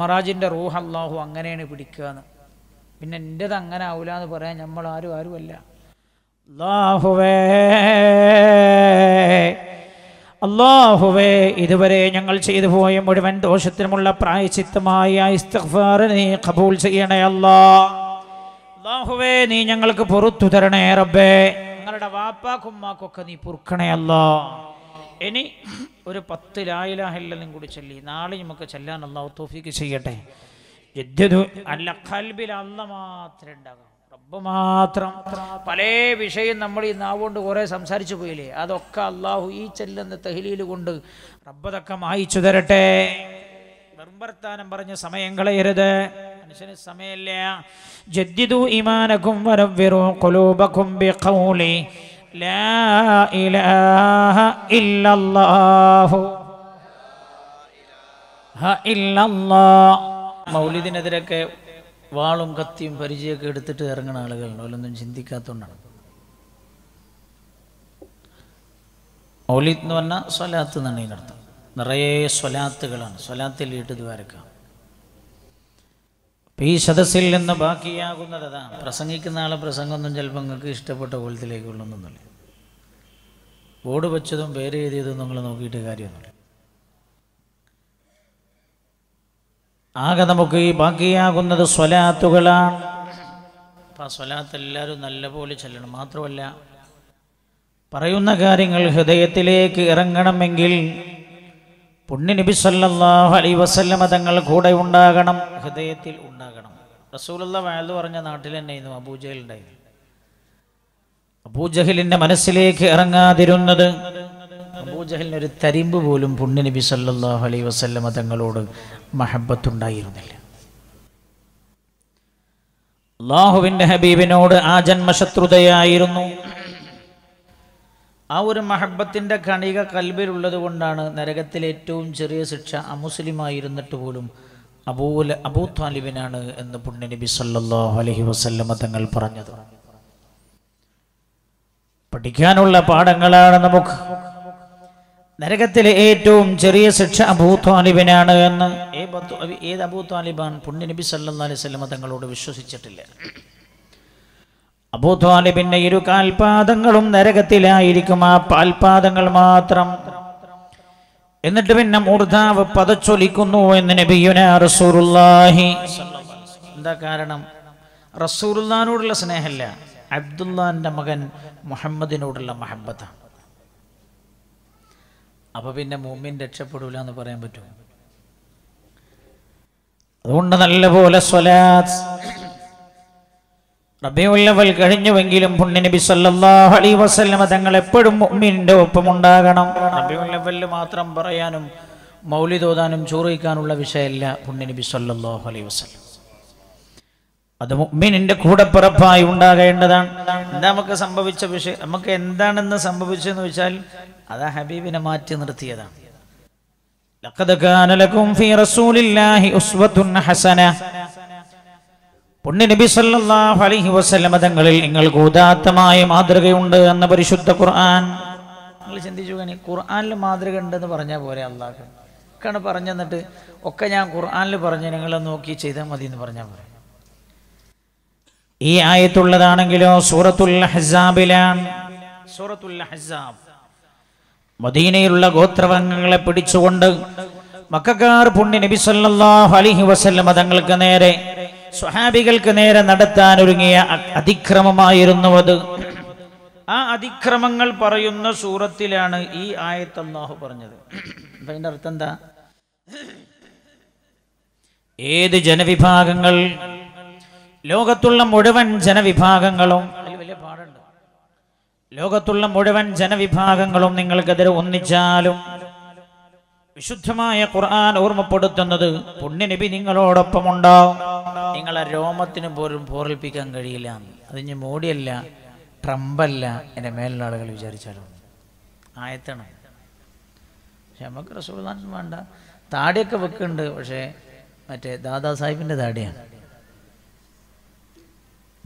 മറാജിൻ്റെ റൂഹ് അള്ളാഹു അങ്ങനെയാണ് പിടിക്കുകയെന്ന് പിന്നെ എൻ്റെത് അങ്ങനെ ആവില്ല എന്ന് പറയാൻ നമ്മൾ ആരും ആരുമല്ല അള്ളാഹുവേ അള്ളാഹുവേ ഇതുവരെ ഞങ്ങൾ ചെയ്തു പോയ മുഴുവൻ ദോഷത്തിനുമുള്ള പ്രായച്ചിത്തമായ നീ കബൂൽ ചെയ്യണേ അല്ലാ അള്ളാഹുവേ നീ ഞങ്ങൾക്ക് പുറത്തു തരണേ റബ്ബേ ഞങ്ങളുടെ വാപ്പാക്കുമ്മാക്കൊക്കെ നീ പുറക്കണേ അല്ലാ ഇനി ഒരു പത്ത് ലായിലാഹല്ലും കൂടി ചൊല്ലി നാളെ നമുക്ക് ചെല്ലാൻ അള്ളാഹു തോഫിക്ക് ചെയ്യട്ടെ അല്ല കൽബിൽ അല്ല മാത്രമേ ഉണ്ടാകും അപ്പോൾ മാത്രം പല വിഷയം നമ്മൾ ഈ നാവുകൊണ്ട് കുറേ സംസാരിച്ചു പോയില്ലേ അതൊക്കെ അള്ളാഹു ഈ ചെല്ലുന്ന തെഹ്ലീൽ കൊണ്ട് റബ്ബതൊക്കെ മായിച്ചു തരട്ടെ നിർവർത്താനം പറഞ്ഞ സമയം കളയരുത് മനുഷ്യന് സമയമില്ല ജദ്ദിദു ഇമാനക്കും വരവ്യറോ കൊലൂബക്കും ബിഖൗലി ലാ ഇലാഹ ഇല്ലല്ലാഹ് മൗലിദിനെതിരൊക്കെ വാളും കത്തിയും പരിചയമൊക്കെ എടുത്തിട്ട് ഇറങ്ങുന്ന ആളുകളുണ്ട് ഓലൊന്നും ചിന്തിക്കാത്തതുകൊണ്ടാണ് മൗലിദ് എന്ന് പറഞ്ഞാൽ സ്വലാത്ത് എന്നാണ് ഇതിനർത്ഥം നിറയെ സ്വലാത്തുകളാണ് സ്വലാത്തിൽ വീട്ട് ദ്വാരക്കാം അപ്പം ഈ സദസ്സിൽ നിന്ന് ബാക്കിയാകുന്നത് അതാ പ്രസംഗിക്കുന്ന ആളെ പ്രസംഗമൊന്നും ചിലപ്പോൾ നിങ്ങൾക്ക് ഇഷ്ടപ്പെട്ട കോലത്തിലേക്ക് ഉള്ളൊന്നുമില്ല ബോർഡ് വെച്ചതും പേര് എഴുതിയതും നിങ്ങൾ നോക്കിയിട്ട് കാര്യമൊന്നുമില്ല ആകെ നമുക്ക് ഈ ബാക്കിയാകുന്നത് സ്വലാത്തുകളാണ് അപ്പം ആ സ്വലാത്ത് എല്ലാവരും നല്ലപോലെ ചെല്ലണം മാത്രമല്ല പറയുന്ന കാര്യങ്ങൾ ഹൃദയത്തിലേക്ക് ഇറങ്ങണമെങ്കിൽ പുണ്യ നബി സല്ലാഹു അലൈ വസല്ലമ തങ്ങൾ കൂടെ ഉണ്ടാകണം ഹൃദയത്തിൽ ഉണ്ടാകണം റസൂലുള്ള വയലു പറഞ്ഞ നാട്ടിൽ തന്നെ ഇന്നും അബൂജഹൽ അബൂജഹലിൻ്റെ മനസ്സിലേക്ക് ഇറങ്ങാതിരുന്നത് അബൂജഹലിനൊരു ഒരു തരിമ്പ് പോലും പുണ്യനബി നബി സല്ലാഹു അലൈ വസല്ലമ തങ്ങളോട് മഹബത്തുണ്ടായിരുന്നില്ല അള്ളാഹുവിൻ്റെ ഹബീബിനോട് ആ ജന്മശത്രുതയായിരുന്നു ആ ഒരു മഹബത്തിൻ്റെ കണിക കൽബിലുള്ളത് കൊണ്ടാണ് നരകത്തിലെ ഏറ്റവും ചെറിയ ശിക്ഷ അമുസ്ലിമായിരുന്നിട്ട് പോലും അബൂല അബൂ താലിബിനാണ് എന്ന് പുണ്യനബി സല്ലാഹു അലഹി വസല്ലമ തങ്ങൾ പറഞ്ഞത് പഠിക്കാനുള്ള പാഠങ്ങളാണ് നമുക്ക് നരകത്തിലെ ഏറ്റവും ചെറിയ ശിക്ഷ അബൂത്വാലിബിനാണ് എന്ന് ഏത് അബൂത്വാലിബാൻ താലിബാൻ നബി സല്ലാ അലൈഹി സ്വലമ തങ്ങളോട് വിശ്വസിച്ചിട്ടില്ല താലിബിന്റെ ഇരു കാൽപാദങ്ങളും നരകത്തിലായിരിക്കും ആ പാൽപാദങ്ങൾ മാത്രം എന്നിട്ട് പിന്നെ മൂർധാവ് പതച്ചൊലിക്കുന്നു എന്ന് നബിയുന റസൂറുല്ലാഹി എന്താ കാരണം റസൂറുല്ലാനോടുള്ള സ്നേഹമല്ല അബ്ദുല്ലാന്റെ മകൻ മുഹമ്മദിനോടുള്ള മഹബത്താണ് അപ്പോൾ പിന്നെ മുമ്മിൻ രക്ഷപ്പെടൂല എന്ന് പറയാൻ പറ്റുമോ അതുകൊണ്ട് നല്ലപോലെ സ്വലാത്ത് റബിയുള്ളവൽ കഴിഞ്ഞുവെങ്കിലും പുണ്യനബി സല്ലല്ലാഹു അലൈഹി വസല്ലമ തങ്ങൾ എപ്പോഴും മുഅ്മിന്റെ ഒപ്പം ഉണ്ടാകണം റബിയുള്ളവൽ മാത്രം പറയാനും മൗലിദ് ഓതാനും ചോറിക്കാനുള്ള വിഷയമല്ല പുണ്യനബി സല്ലല്ലാഹു അലൈഹി വസല്ലം അത് കൂടെ കൂടപ്പിറപ്പായി ഉണ്ടാകേണ്ടതാണ് എന്താ നമുക്ക് സംഭവിച്ച വിഷയം നമുക്ക് എന്താണെന്ന് സംഭവിച്ചെന്ന് വെച്ചാൽ അതാ ഹബീബിനെ മാറ്റി നിർത്തിയതാണ് لقد كان لكم في رسول الله أسوة നബി സല്ലല്ലാഹു അലൈഹി വസല്ലമ തങ്ങളിൽ നിങ്ങൾക്ക് ഉദാത്തമായ മാതൃകയുണ്ട് എന്ന പരിശുദ്ധ ഖുർആൻ നിങ്ങൾ ചിന്തിച്ചു ഖുർആനിൽ മാതൃക ഉണ്ട് എന്ന് പറഞ്ഞ പോലെ അള്ളാഹു ഒക്കെയാണ് പറഞ്ഞു തന്നിട്ട് ഒക്കെ ഞാൻ ഖുർആനിൽ പറഞ്ഞു നിങ്ങൾ നോക്കി ചെയ്താൽ മതി എന്ന് പറഞ്ഞാൽ പോലെ ഈ ആയത്തുള്ളതാണെങ്കിലോ സൂറത്തുൽ ഹസാബിലാണ് സൂറത്തുൽ ഹസാബ് മദീനയിലുള്ള ഗോത്രവർഗങ്ങളെ പിടിച്ചുകൊണ്ട് മക്കാർ പുണ്യ നബി സല്ലാഹു അലിഹി വസല്ലം തങ്ങൾക്ക് നേരെ സ്വഹാബികൾക്ക് നേരെ നടത്താൻ ഒരുങ്ങിയ അതിക്രമമായിരുന്നു അത് ആ അതിക്രമങ്ങൾ പറയുന്ന സൂറത്തിലാണ് ഈ ആയത്ത് പറഞ്ഞത് അപ്പം അതിൻ്റെ അർത്ഥം എന്താ ഏത് ജനവിഭാഗങ്ങൾ ലോകത്തുള്ള മുഴുവൻ ജനവിഭാഗങ്ങളും ലോകത്തുള്ള മുഴുവൻ ജനവിഭാഗങ്ങളും നിങ്ങൾക്കെതിരെ ഒന്നിച്ചാലും വിശുദ്ധമായ ഖുർആൻ ഓർമ്മപ്പെടുത്തുന്നത് പുണ്യനബി നിങ്ങളോടൊപ്പം ഉണ്ടാവും നിങ്ങളെ രോമത്തിന് പോലും പൂർൽപ്പിക്കാൻ കഴിയില്ല അത് ഇനി മോഡിയല്ല ട്രംപല്ല എൻ്റെ മേലുള്ള ആളുകൾ വിചാരിച്ചാലും ആയത്താണ് പക്ഷെ നമുക്ക് റസൂൽ വേണ്ട താടിയൊക്കെ വെക്കുന്നുണ്ട് പക്ഷേ മറ്റേ ദാദാ സാഹിബിൻ്റെ താടിയാണ്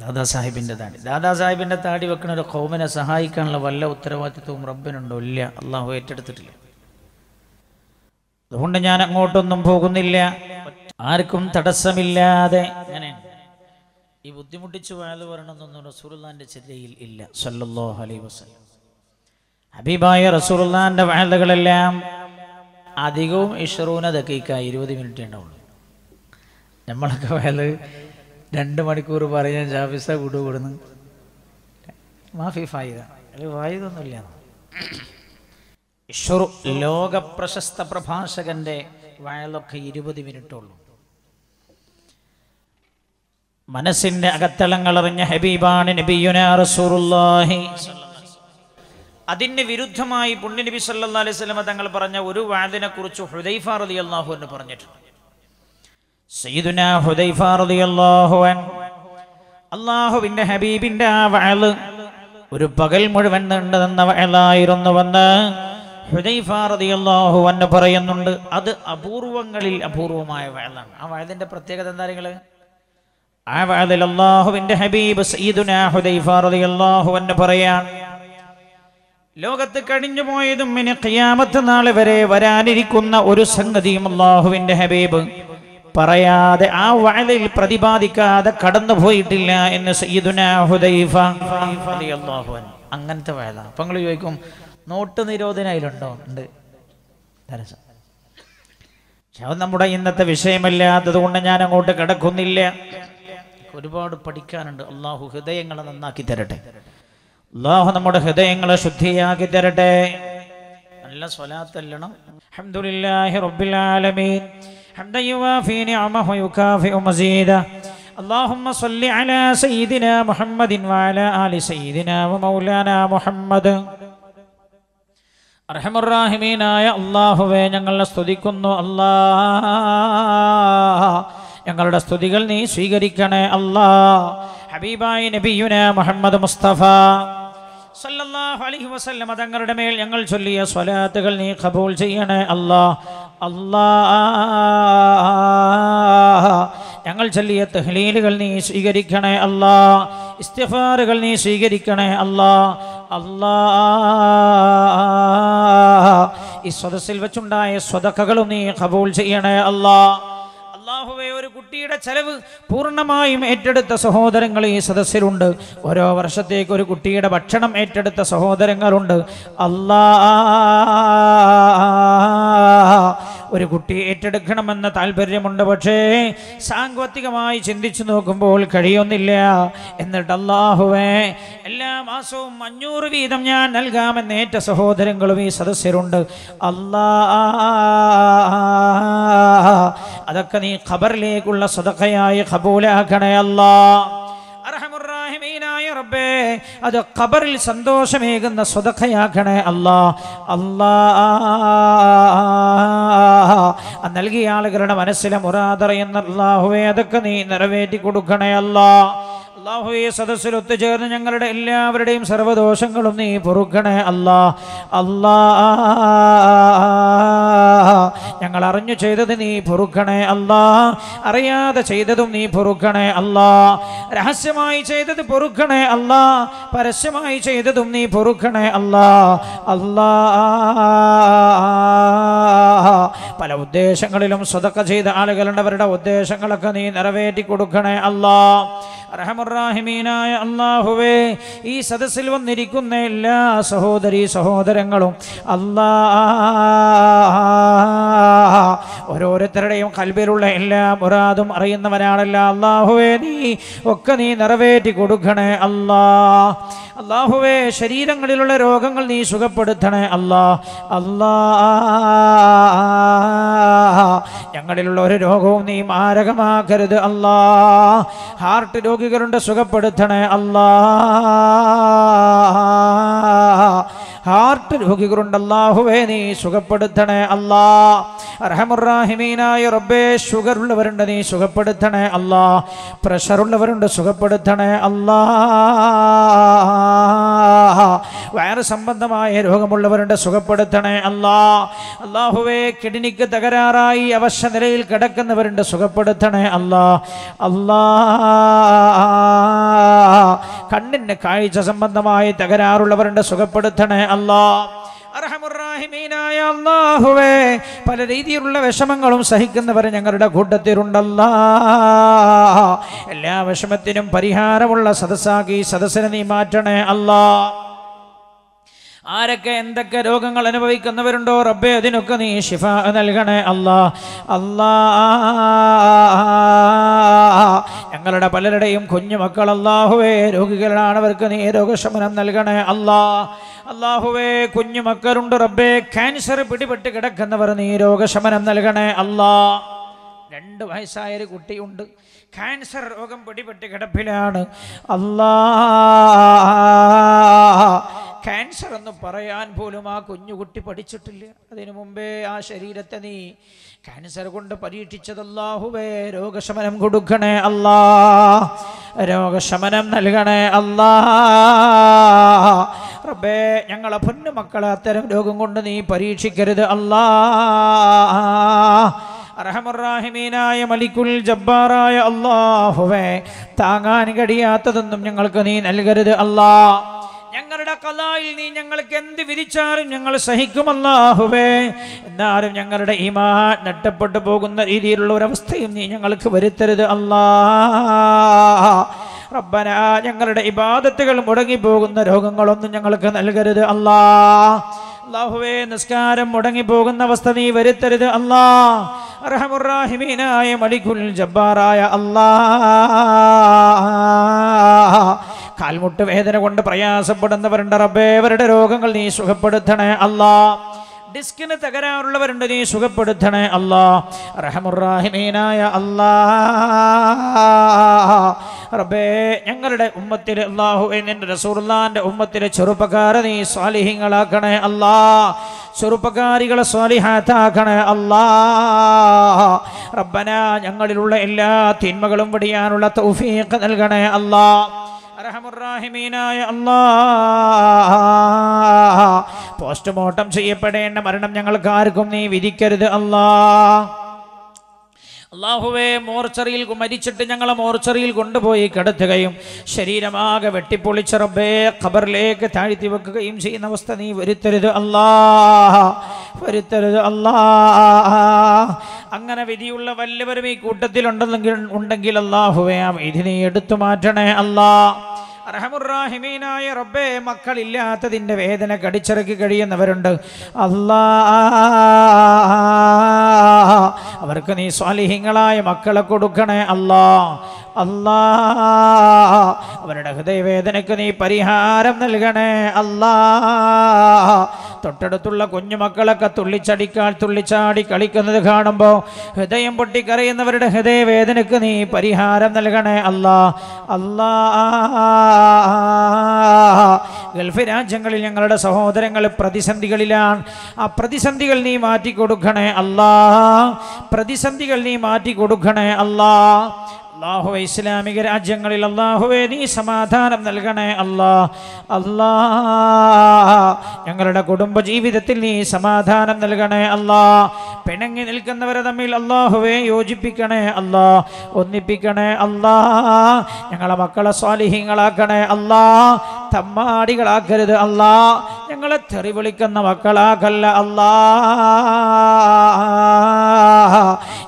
ദാദാസാഹിബിൻ്റെ താടി സാഹിബിൻ്റെ താടി വെക്കുന്ന ഒരു കോമനെ സഹായിക്കാനുള്ള വല്ല ഉത്തരവാദിത്വവും റബ്ബിനുണ്ടോ ഇല്ല അള്ളാഹു ഏറ്റെടുത്തിട്ടില്ല അതുകൊണ്ട് ഞാൻ അങ്ങോട്ടൊന്നും പോകുന്നില്ല ആർക്കും തടസ്സമില്ലാതെ ഈ ബുദ്ധിമുട്ടിച്ചു പോയത് പറയണമെന്നൊന്നും റസൂലുള്ളാൻ്റെ ചിന്തയിൽ ഇല്ല സല്ലല്ലാഹു അലൈഹി വസല്ലം ഹബീബായ റസൂലുള്ളാൻ്റെ വാഴകളെല്ലാം അധികവും ഇഷറൂന ദക്കീക്ക ഇരുപത് മിനിറ്റ് ഉണ്ടാവുള്ളൂ നമ്മളൊക്കെ വയൽ രണ്ട് മണിക്കൂർ പറയാൻ ജാഫിസ വിടൂ മാഫി ഫായിദ ഫായിദൊന്നുമില്ല ലോക പ്രശസ്ത പ്രഭാഷകന്റെ വയലൊക്കെ ഇരുപത് മിനിറ്റുള്ളൂ മനസ്സിന്റെ അകത്തളങ്ങൾ അറിഞ്ഞ ഹബീബാണ് അതിന് വിരുദ്ധമായി പുണ്യ നബി സല്ലാ അലൈഹി സ്വലമ തങ്ങൾ പറഞ്ഞ ഒരു വാദിനെ കുറിച്ച് ഹുദൈഫ അലി അള്ളാഹു എന്ന് പറഞ്ഞിട്ടുണ്ട് അള്ളാഹുവിന്റെ ഹബീബിന്റെ റളിയല്ലാഹു അൻ ഹബീബിൻ്റെ ആ വയല് ഒരു പകൽ മുഴുവൻ നീണ്ടതെന്ന വയലായിരുന്നു വന്ന് ഹുദൈഫ റളിയല്ലാഹു അൻ പറയുന്നുണ്ട് അത് അപൂർവങ്ങളിൽ അപൂർവമായ വയലാണ് ആ വയലിന്റെ പ്രത്യേകത എന്താ നിങ്ങൾ ആ വയലിൽ ഹബീബ് സയ്യിദുന റളിയല്ലാഹു അൻ പറയാൻ ലോകത്ത് കഴിഞ്ഞു പോയതും ഇനി ഖിയാമത്ത് നാളെ വരെ വരാനിരിക്കുന്ന ഒരു സംഗതിയും അള്ളാഹുവിന്റെ ഹബീബ് പറയാതെ ആ വാഴയിൽ പ്രതിപാദിക്കാതെ കടന്നുപോയിട്ടില്ല എന്ന് ഹുദൈഫ അങ്ങനത്തെ വാഴ അപ്പൊ നിങ്ങൾ ചോദിക്കും നോട്ട് നിരോധന അതിലുണ്ടോ ഉണ്ട് പക്ഷെ അത് നമ്മുടെ ഇന്നത്തെ വിഷയമല്ലാത്തത് കൊണ്ട് ഞാൻ അങ്ങോട്ട് കിടക്കുന്നില്ല ഒരുപാട് പഠിക്കാനുണ്ട് അള്ളാഹു ഹൃദയങ്ങളെ നന്നാക്കി തരട്ടെ അള്ളാഹു നമ്മുടെ ഹൃദയങ്ങളെ ശുദ്ധിയാക്കി തരട്ടെ നല്ല സ്വലാത്തല്ലണം അഹമ്മദില്ലാഹി റബ്ബിൽ ആലമീൻ حمدا يوافي نعمه ويكافئ مزيدا اللهم صل على سيدنا محمد وعلى آل سيدنا ومولانا محمد അർഹമുറാഹിമീനായ അള്ളാഹുവെ ഞങ്ങളെ സ്തുതിക്കുന്നു അല്ലാ ഞങ്ങളുടെ സ്തുതികൾ നീ സ്വീകരിക്കണേ അല്ലാ ഹബീബായി നബിയുന മുഹമ്മദ് മുസ്തഫ സല്ലല്ലാഹു അലൈഹി വസല്ലം തങ്ങളുടെ മേൽ ഞങ്ങൾ ചൊല്ലിയ സ്വലാത്തുകൾ നീ ഖബൂൽ ചെയ്യണേ അല്ലാ അല്ലാ ഞങ്ങൾ ചൊല്ലിയ തെഹ്ലീലുകൾ നീ സ്വീകരിക്കണേ അല്ലാ ഇസ്തിഫാറുകൾ നീ സ്വീകരിക്കണേ അല്ലാ അല്ലാ ഈ സ്വതസ്സിൽ വെച്ചുണ്ടായ സ്വതക്കകളും നീ ഖബൂൽ ചെയ്യണേ അല്ലാ അള്ളാഹുവേ ഒരു കുട്ടിയുടെ ചെലവ് പൂർണ്ണമായും ഏറ്റെടുത്ത സഹോദരങ്ങൾ ഈ സദസ്സിലുണ്ട് ഓരോ വർഷത്തേക്ക് ഒരു കുട്ടിയുടെ ഭക്ഷണം ഏറ്റെടുത്ത സഹോദരങ്ങളുണ്ട് അല്ലാ ഒരു കുട്ടി ഏറ്റെടുക്കണമെന്ന താല്പര്യമുണ്ട് പക്ഷേ സാങ്കോത്തികമായി ചിന്തിച്ചു നോക്കുമ്പോൾ കഴിയുന്നില്ല എന്നിട്ട് അള്ളാഹുവേ എല്ലാ മാസവും അഞ്ഞൂറ് വീതം ഞാൻ നൽകാമെന്ന് ഏറ്റ സഹോദരങ്ങളും ഈ സദസ്യരുണ്ട് അല്ലാ അതൊക്കെ നീ ഖബറിലേ അങ്ങേക്കുള്ള സദഖയായി ഖബൂലാക്കണേ അല്ലാ റബ്ബേ അത് ഖബറിൽ സന്തോഷമേകുന്ന സ്വതഖയാക്കണേ അല്ലാ അല്ലാ നൽകിയ ആളുകളുടെ മനസ്സിലെ മുറാദറിയുന്ന അള്ളാഹുവേ അതൊക്കെ നീ നിറവേറ്റി കൊടുക്കണേ അല്ലാ അള്ളാഹുയെ സദസ്സിൽ ഒത്തുചേർന്ന് ഞങ്ങളുടെ എല്ലാവരുടെയും സർവ്വദോഷങ്ങളും നീ പൊറുക്കണേ അല്ലാ അല്ലാ ഞങ്ങൾ അറിഞ്ഞു ചെയ്തത് നീ പൊറുക്കണേ അല്ല അറിയാതെ ചെയ്തതും നീ പൊറുക്കണേ അല്ല രഹസ്യമായി ചെയ്തത് പൊറുക്കണേ അല്ല പരസ്യമായി ചെയ്തതും നീ പൊറുക്കണേ അല്ല അല്ലാ പല ഉദ്ദേശങ്ങളിലും സ്വതക്ക ചെയ്ത ആളുകളുണ്ട് അവരുടെ ഉദ്ദേശങ്ങളൊക്കെ നീ നിറവേറ്റി കൊടുക്കണേ അല്ലാ റഹമുറാഹിമീനായ അള്ളാഹുവേ ഈ സദസ്സിൽ വന്നിരിക്കുന്ന എല്ലാ സഹോദരി സഹോദരങ്ങളും അല്ലാ ഓരോരുത്തരുടെയും കൽവിലുള്ള എല്ലാ മുറാദും അറിയുന്നവനാണല്ല അള്ളാഹുവേ നീ ഒക്കെ നീ നിറവേറ്റി കൊടുക്കണേ അല്ലാ അള്ളാഹുവേ ശരീരങ്ങളിലുള്ള രോഗങ്ങൾ നീ സുഖപ്പെടുത്തണേ അല്ലാ അല്ലാ ഞങ്ങളിലുള്ള ഒരു രോഗവും നീ മാരകമാക്കരുത് അല്ലാ ഹാർട്ട് രോഗികളുണ്ട് സുഖപ്പെടുത്തണേ അല്ലാ ഹാർട്ട് രോഗികളുണ്ട് അല്ലാഹുവേ നീ സുഖപ്പെടുത്തണേ അല്ലാ അർഹമുറാഹിമീനായ റബ്ബേ ഷുഗർ ഉള്ളവരുണ്ട് നീ സുഖപ്പെടുത്തണേ അല്ലാ പ്രഷർ ഉള്ളവരുണ്ട് സുഖപ്പെടുത്തണേ അല്ലാ വയറ് സംബന്ധമായ രോഗമുള്ളവരുണ്ട് സുഖപ്പെടുത്തണേ അല്ലാ അള്ളാഹുവേ കിഡ്നിക്ക് തകരാറായി അവശ്യ നിലയിൽ കിടക്കുന്നവരുണ്ട് സുഖപ്പെടുത്തണേ അല്ലാ അല്ലാ കണ്ണിന് കാഴ്ച സംബന്ധമായി തകരാറുള്ളവരുണ്ട് സുഖപ്പെടുത്തണേ അല്ലാ അർഹമുറ റഹീമീനായ അള്ളാഹുവേ പല രീതിയിലുള്ള വിഷമങ്ങളും സഹിക്കുന്നവർ ഞങ്ങളുടെ കൂട്ടത്തിലുണ്ടല്ല എല്ലാ വിഷമത്തിനും പരിഹാരമുള്ള സദസ്സാക്കി സദസ്സിനെ നീ മാറ്റണേ അല്ലാ ആരൊക്കെ എന്തൊക്കെ രോഗങ്ങൾ അനുഭവിക്കുന്നവരുണ്ടോ റബ്ബെ അതിനൊക്കെ നീ ഷിഫ നൽകണേ അല്ലാ അല്ലാ ഞങ്ങളുടെ പലരുടെയും കുഞ്ഞു മക്കൾ അള്ളാഹുവേ രോഗികളാണ് അവർക്ക് നീ രോഗശമനം നൽകണേ അല്ലാ അള്ളാഹുവേ കുഞ്ഞു മക്കളുണ്ട് റബ്ബേ ക്യാൻസർ പിടിപെട്ട് കിടക്കുന്നവർ നീ രോഗശമനം നൽകണേ അല്ലാ രണ്ട് വയസ്സായൊരു കുട്ടിയുണ്ട് ക്യാൻസർ രോഗം പിടിപെട്ട് കിടപ്പിലാണ് അല്ലാ ക്യാൻസർ എന്ന് പറയാൻ പോലും ആ കുഞ്ഞുകുട്ടി പഠിച്ചിട്ടില്ല അതിനു മുമ്പേ ആ ശരീരത്തെ നീ ക്യാൻസർ കൊണ്ട് പരീക്ഷിച്ചതല്ലാഹുവേ രോഗശമനം കൊടുക്കണേ അല്ലാ രോഗശമനം നൽകണേ അല്ലാ റബ്ബേ ഞങ്ങളെ പൊന്നു മക്കളെ അത്തരം രോഗം കൊണ്ട് നീ പരീക്ഷിക്കരുത് അല്ലാ റഹമുറാഹിമീനായ മലിക്കുൽ ജബ്ബാറായ അള്ളാഹുവേ താങ്ങാൻ കഴിയാത്തതൊന്നും ഞങ്ങൾക്ക് നീ നൽകരുത് അല്ലാ ഞങ്ങളുടെ കലായിൽ നീ ഞങ്ങൾക്ക് എന്ത് വിധിച്ചാലും ഞങ്ങൾ സഹിക്കുമല്ലാഹുവേ എന്നാലും ഞങ്ങളുടെ ഇമാ നട്ടപ്പെട്ടു പോകുന്ന രീതിയിലുള്ള ഒരവസ്ഥയും നീ ഞങ്ങൾക്ക് വരുത്തരുത് അല്ലാ റബ്ബന ഞങ്ങളുടെ ഇബാദത്തുകൾ മുടങ്ങിപ്പോകുന്ന രോഗങ്ങളൊന്നും ഞങ്ങൾക്ക് നൽകരുത് അല്ലാ അള്ളാഹുവേ നിസ്കാരം മുടങ്ങിപ്പോകുന്ന അവസ്ഥ നീ വരുത്തരുത് അല്ലാ റഹമുറാഹിമീനായ മടികുൽ ജബ്ബാറായ അല്ലാ കാൽമുട്ട് വേദന കൊണ്ട് പ്രയാസപ്പെടുന്നവരുണ്ട് റബ്ബേ അവരുടെ രോഗങ്ങൾ നീ സുഖപ്പെടുത്തണേ അല്ലാ ഡിസ്കിന് തകരാറുള്ളവരുണ്ട് നീ സുഖപ്പെടുത്തണേ അല്ലാ റഹമുറാഹിമീനായ അല്ലാ റബ്ബേ ഞങ്ങളുടെ ഉമ്മത്തിൽ അള്ളാഹു നിന്റെ റസൂർലാൻ്റെ ഉമ്മത്തിലെ ചെറുപ്പക്കാരെ നീ സ്വാലിഹിങ്ങളാക്കണേ അല്ലാ ചെറുപ്പക്കാരികളെ സ്വാലിഹാത്താക്കണേ അല്ലാ റബ്ബന ഞങ്ങളിലുള്ള എല്ലാ തിന്മകളും വടിയാനുള്ള തൗഫീഖ് നൽകണേ അല്ലാ റഹമുറാഹിമീനായ അല്ലാ പോസ്റ്റ്മോർട്ടം ചെയ്യപ്പെടേണ്ട മരണം ഞങ്ങൾക്ക് ആർക്കും നീ വിധിക്കരുത് അല്ലാ അള്ളാഹുവെ മോർച്ചറിയിൽ മരിച്ചിട്ട് ഞങ്ങളെ മോർച്ചറിയിൽ കൊണ്ടുപോയി കിടത്തുകയും ശരീരമാകെ വെട്ടിപ്പൊളിച്ച റബ്ബേ ഖബറിലേക്ക് താഴ്ത്തി വെക്കുകയും ചെയ്യുന്ന അവസ്ഥ നീ വരുത്തരുത് അല്ലാ വരുത്തരുത് അല്ലാ അങ്ങനെ വിധിയുള്ള വല്ലവരും ഈ കൂട്ടത്തിലുണ്ടെങ്കിൽ ഉണ്ടെങ്കിൽ അള്ളാഹുവെ ആ വിധി നീ എടുത്തു മാറ്റണേ അല്ലാ അർഹമുറാഹിമീനായ റബ്ബേ മക്കളില്ലാത്തതിൻ്റെ വേദന കടിച്ചിറക്കി കഴിയുന്നവരുണ്ട് അല്ലാ അവർക്ക് നീ സ്വാലിഹിങ്ങളായ മക്കളെ കൊടുക്കണേ അല്ലാ അല്ലാ അവരുടെ ഹൃദയവേദനയ്ക്ക് നീ പരിഹാരം നൽകണേ അല്ലാ തൊട്ടടുത്തുള്ള കുഞ്ഞുമക്കളൊക്കെ തുള്ളിച്ചടിക്കാൻ തുള്ളിച്ചാടി കളിക്കുന്നത് കാണുമ്പോൾ ഹൃദയം പൊട്ടിക്കറിയുന്നവരുടെ ഹൃദയവേദനക്ക് നീ പരിഹാരം നൽകണേ അല്ലാ അല്ലാ ഗൾഫ് രാജ്യങ്ങളിൽ ഞങ്ങളുടെ സഹോദരങ്ങൾ പ്രതിസന്ധികളിലാണ് ആ പ്രതിസന്ധികൾ നീ മാറ്റി കൊടുക്കണേ അല്ലാ പ്രതിസന്ധികൾ നീ മാറ്റി കൊടുക്കണേ അല്ലാ അള്ളാഹു ഇസ്ലാമിക രാജ്യങ്ങളിൽ അള്ളാഹുവെ നീ സമാധാനം നൽകണേ അല്ലാ അല്ലാ ഞങ്ങളുടെ കുടുംബ ജീവിതത്തിൽ നീ സമാധാനം നൽകണേ അല്ലാ പിണങ്ങി നിൽക്കുന്നവരെ തമ്മിൽ അള്ളാഹുവെ യോജിപ്പിക്കണേ അല്ലാ ഒന്നിപ്പിക്കണേ അല്ലാ ഞങ്ങളെ മക്കളെ സ്വാലിഹ്യങ്ങളാക്കണേ അല്ലാ തമ്മാടികളാക്കരുത് അല്ലാ ഞങ്ങളെ തെറി വിളിക്കുന്ന മക്കളാക്കല്ല അല്ലാ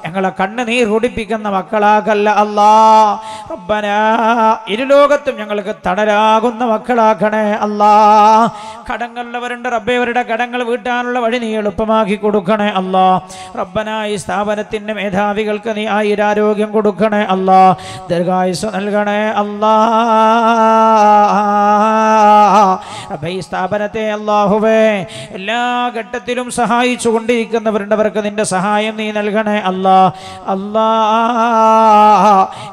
ഞങ്ങളെ കണ്ണുനീർ കുടിപ്പിക്കുന്ന മക്കളാകല്ല അല്ലാ റബ്ബന ഇരുലോകത്തും ഞങ്ങൾക്ക് തണലാകുന്ന മക്കളാക്കണേ അല്ലാ കടങ്ങളുള്ളവരുണ്ട് റബ്ബേവരുടെ കടങ്ങൾ വീട്ടാനുള്ള വഴി നീ എളുപ്പമാക്കി കൊടുക്കണേ അല്ലാ റബ്ബന ഈ സ്ഥാപനത്തിൻ്റെ മേധാവികൾക്ക് നീ ആയിരാരോഗ്യം കൊടുക്കണേ അല്ലാ ദീർഘായുസ് നൽകണേ അല്ലാ അപ്പം ഈ സ്ഥാപനത്തെ അള്ളാഹുവേ എല്ലാ ഘട്ടത്തിലും സഹായിച്ചു കൊണ്ടിരിക്കുന്നവരുണ്ടവർക്ക് അവർക്ക് നിന്റെ സഹായം നീ നൽകണേ അല്ലാ അല്ലാ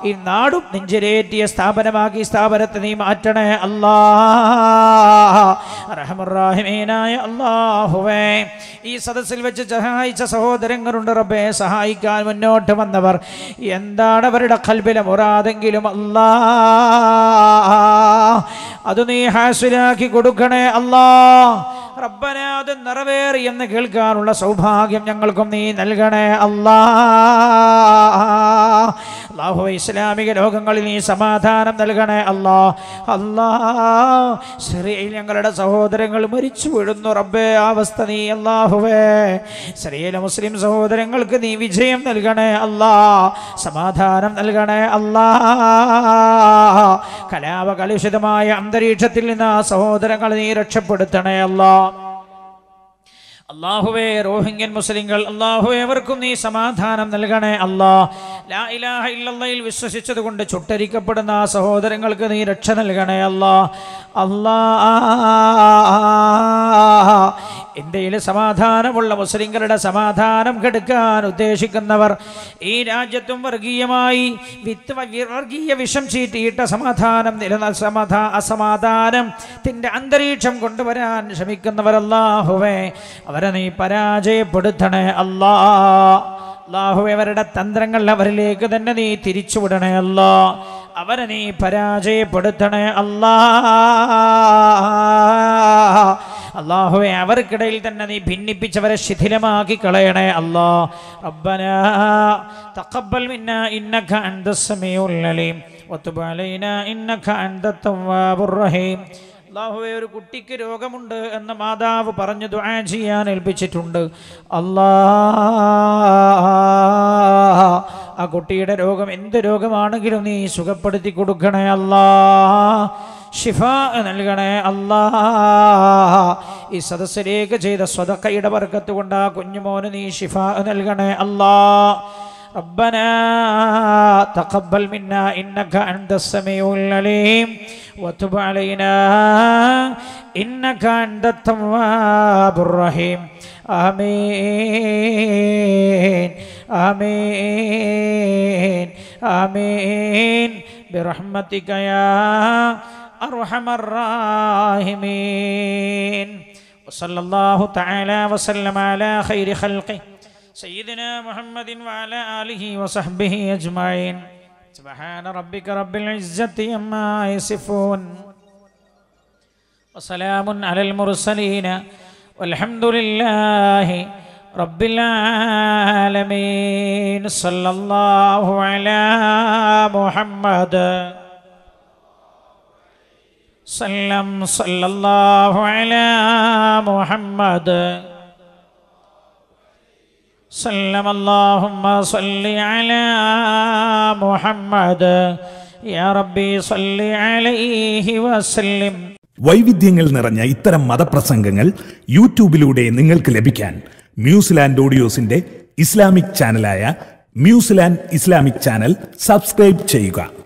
ഈ നാടും നെഞ്ചിലേറ്റിയ സ്ഥാപനമാക്കി സ്ഥാപനത്തെ നീ മാറ്റണേ അല്ലാ അള്ളാഹുവേ ഈ സദസ്സിൽ വെച്ച് സഹായിച്ച സഹോദരങ്ങളുണ്ട് റബ്ബെ സഹായിക്കാൻ മുന്നോട്ട് വന്നവർ എന്താണ് അവരുടെ കൽബിലെ ഒരാതെങ്കിലും അല്ലാ അത് നീ ഹാസിലാക്കി കൊടുക്കണേ അല്ലാ റബ്ബനാഥൻ നിറവേറി എന്ന് കേൾക്കാനുള്ള സൗഭാഗ്യം ഞങ്ങൾക്കും നീ നൽകണേ അല്ലാ അള്ളാഹു ഇസ്ലാമിക ലോകങ്ങളിൽ നീ സമാധാനം നൽകണേ അല്ലാ അല്ലാ സിറിയയിൽ ഞങ്ങളുടെ സഹോദരങ്ങൾ മരിച്ചു വീഴുന്നു റബ്ബേ അവസ്ഥ നീ അല്ലാഹുവേ സിറിയയിലെ മുസ്ലിം സഹോദരങ്ങൾക്ക് നീ വിജയം നൽകണേ അല്ലാ സമാധാനം നൽകണേ അല്ലാ കലാപകലുഷിതമായ അന്തരീക്ഷത്തിൽ നിന്ന് ആ സഹോദരങ്ങൾ നീ രക്ഷപ്പെടുത്തണേ അല്ലാ അള്ളാഹുവേ റോഹിംഗ്യൻ മുസ്ലിങ്ങൾ അള്ളാഹുവേ അവർക്കും നീ സമാധാനം നൽകണേ അല്ലാഹ് ലാ ഇലാഹ ഇല്ലയിൽ വിശ്വസിച്ചതുകൊണ്ട് ചുട്ടരിക്കപ്പെടുന്ന ആ സഹോദരങ്ങൾക്ക് നീ രക്ഷ നൽകണേ അല്ലാ അല്ലാ ഇന്ത്യയിൽ സമാധാനമുള്ള മുസ്ലിങ്ങളുടെ സമാധാനം കെടുക്കാൻ ഉദ്ദേശിക്കുന്നവർ ഈ രാജ്യത്തും വർഗീയമായി വിത്ത് വർഗീയ വിഷം ചീറ്റിയിട്ട സമാധാനം നിലന സമാധാ അസമാധാനത്തിൻ്റെ അന്തരീക്ഷം കൊണ്ടുവരാൻ ശ്രമിക്കുന്നവരല്ലാഹുവേ അവരെ നീ പരാജയപ്പെടുത്തണേ അല്ലാ അള്ളാഹുവെ അവരുടെ തന്ത്രങ്ങൾ അവരിലേക്ക് തന്നെ നീ തിരിച്ചുവിടണേ അല്ലാ അവരെ നീ പരാജയപ്പെടുത്തണേ അല്ലാ അള്ളാഹുവെ അവർക്കിടയിൽ തന്നെ നീ ഭിന്നിപ്പിച്ചവരെ ശിഥിലമാക്കി കളയണേ അല്ലാ റബ്ബന തഖബ്ബൽ ഇന്നക അലീം ഇന്നക റഹീം അള്ളാഹുവെ ഒരു കുട്ടിക്ക് രോഗമുണ്ട് എന്ന് മാതാവ് പറഞ്ഞു ദുആ ചെയ്യാൻ ഏൽപ്പിച്ചിട്ടുണ്ട് അല്ലാ ആ കുട്ടിയുടെ രോഗം എന്ത് രോഗമാണെങ്കിലും നീ സുഖപ്പെടുത്തി കൊടുക്കണേ അല്ലാ ഷിഫ നൽകണേ അല്ലാ ഈ സദസ്സിലേക്ക് ചെയ്ത സ്വതക്കയുടെ വർക്കത്ത് കൊണ്ട് ആ കുഞ്ഞുമോന് നീ ഷിഫ നൽകണേ അല്ലാ ربنا تقبل منا إنك أنت السميع العليم وتب علينا إنك أنت التواب الرحيم آمين آمين آمين برحمتك يا أرحم الراحمين وصلى الله تعالى وسلم على خير خلقه سيدنا محمد وعلى آله وصحبه أجمعين سبحان ربك رب العزة يما يصفون وسلام على المرسلين والحمد لله رب العالمين صلى الله على محمد وسلم صلى الله على محمد سلم اللهم صل على محمد يا ربي صل عليه وسلم വൈവിധ്യങ്ങൾ നിറഞ്ഞ ഇത്തരം മതപ്രസംഗങ്ങൾ യൂട്യൂബിലൂടെ നിങ്ങൾക്ക് ലഭിക്കാൻ ന്യൂസിലാൻഡ് ഓഡിയോസിന്റെ ഇസ്ലാമിക് ചാനലായ ന്യൂസിലാൻഡ് ഇസ്ലാമിക് ചാനൽ സബ്സ്ക്രൈബ് ചെയ്യുക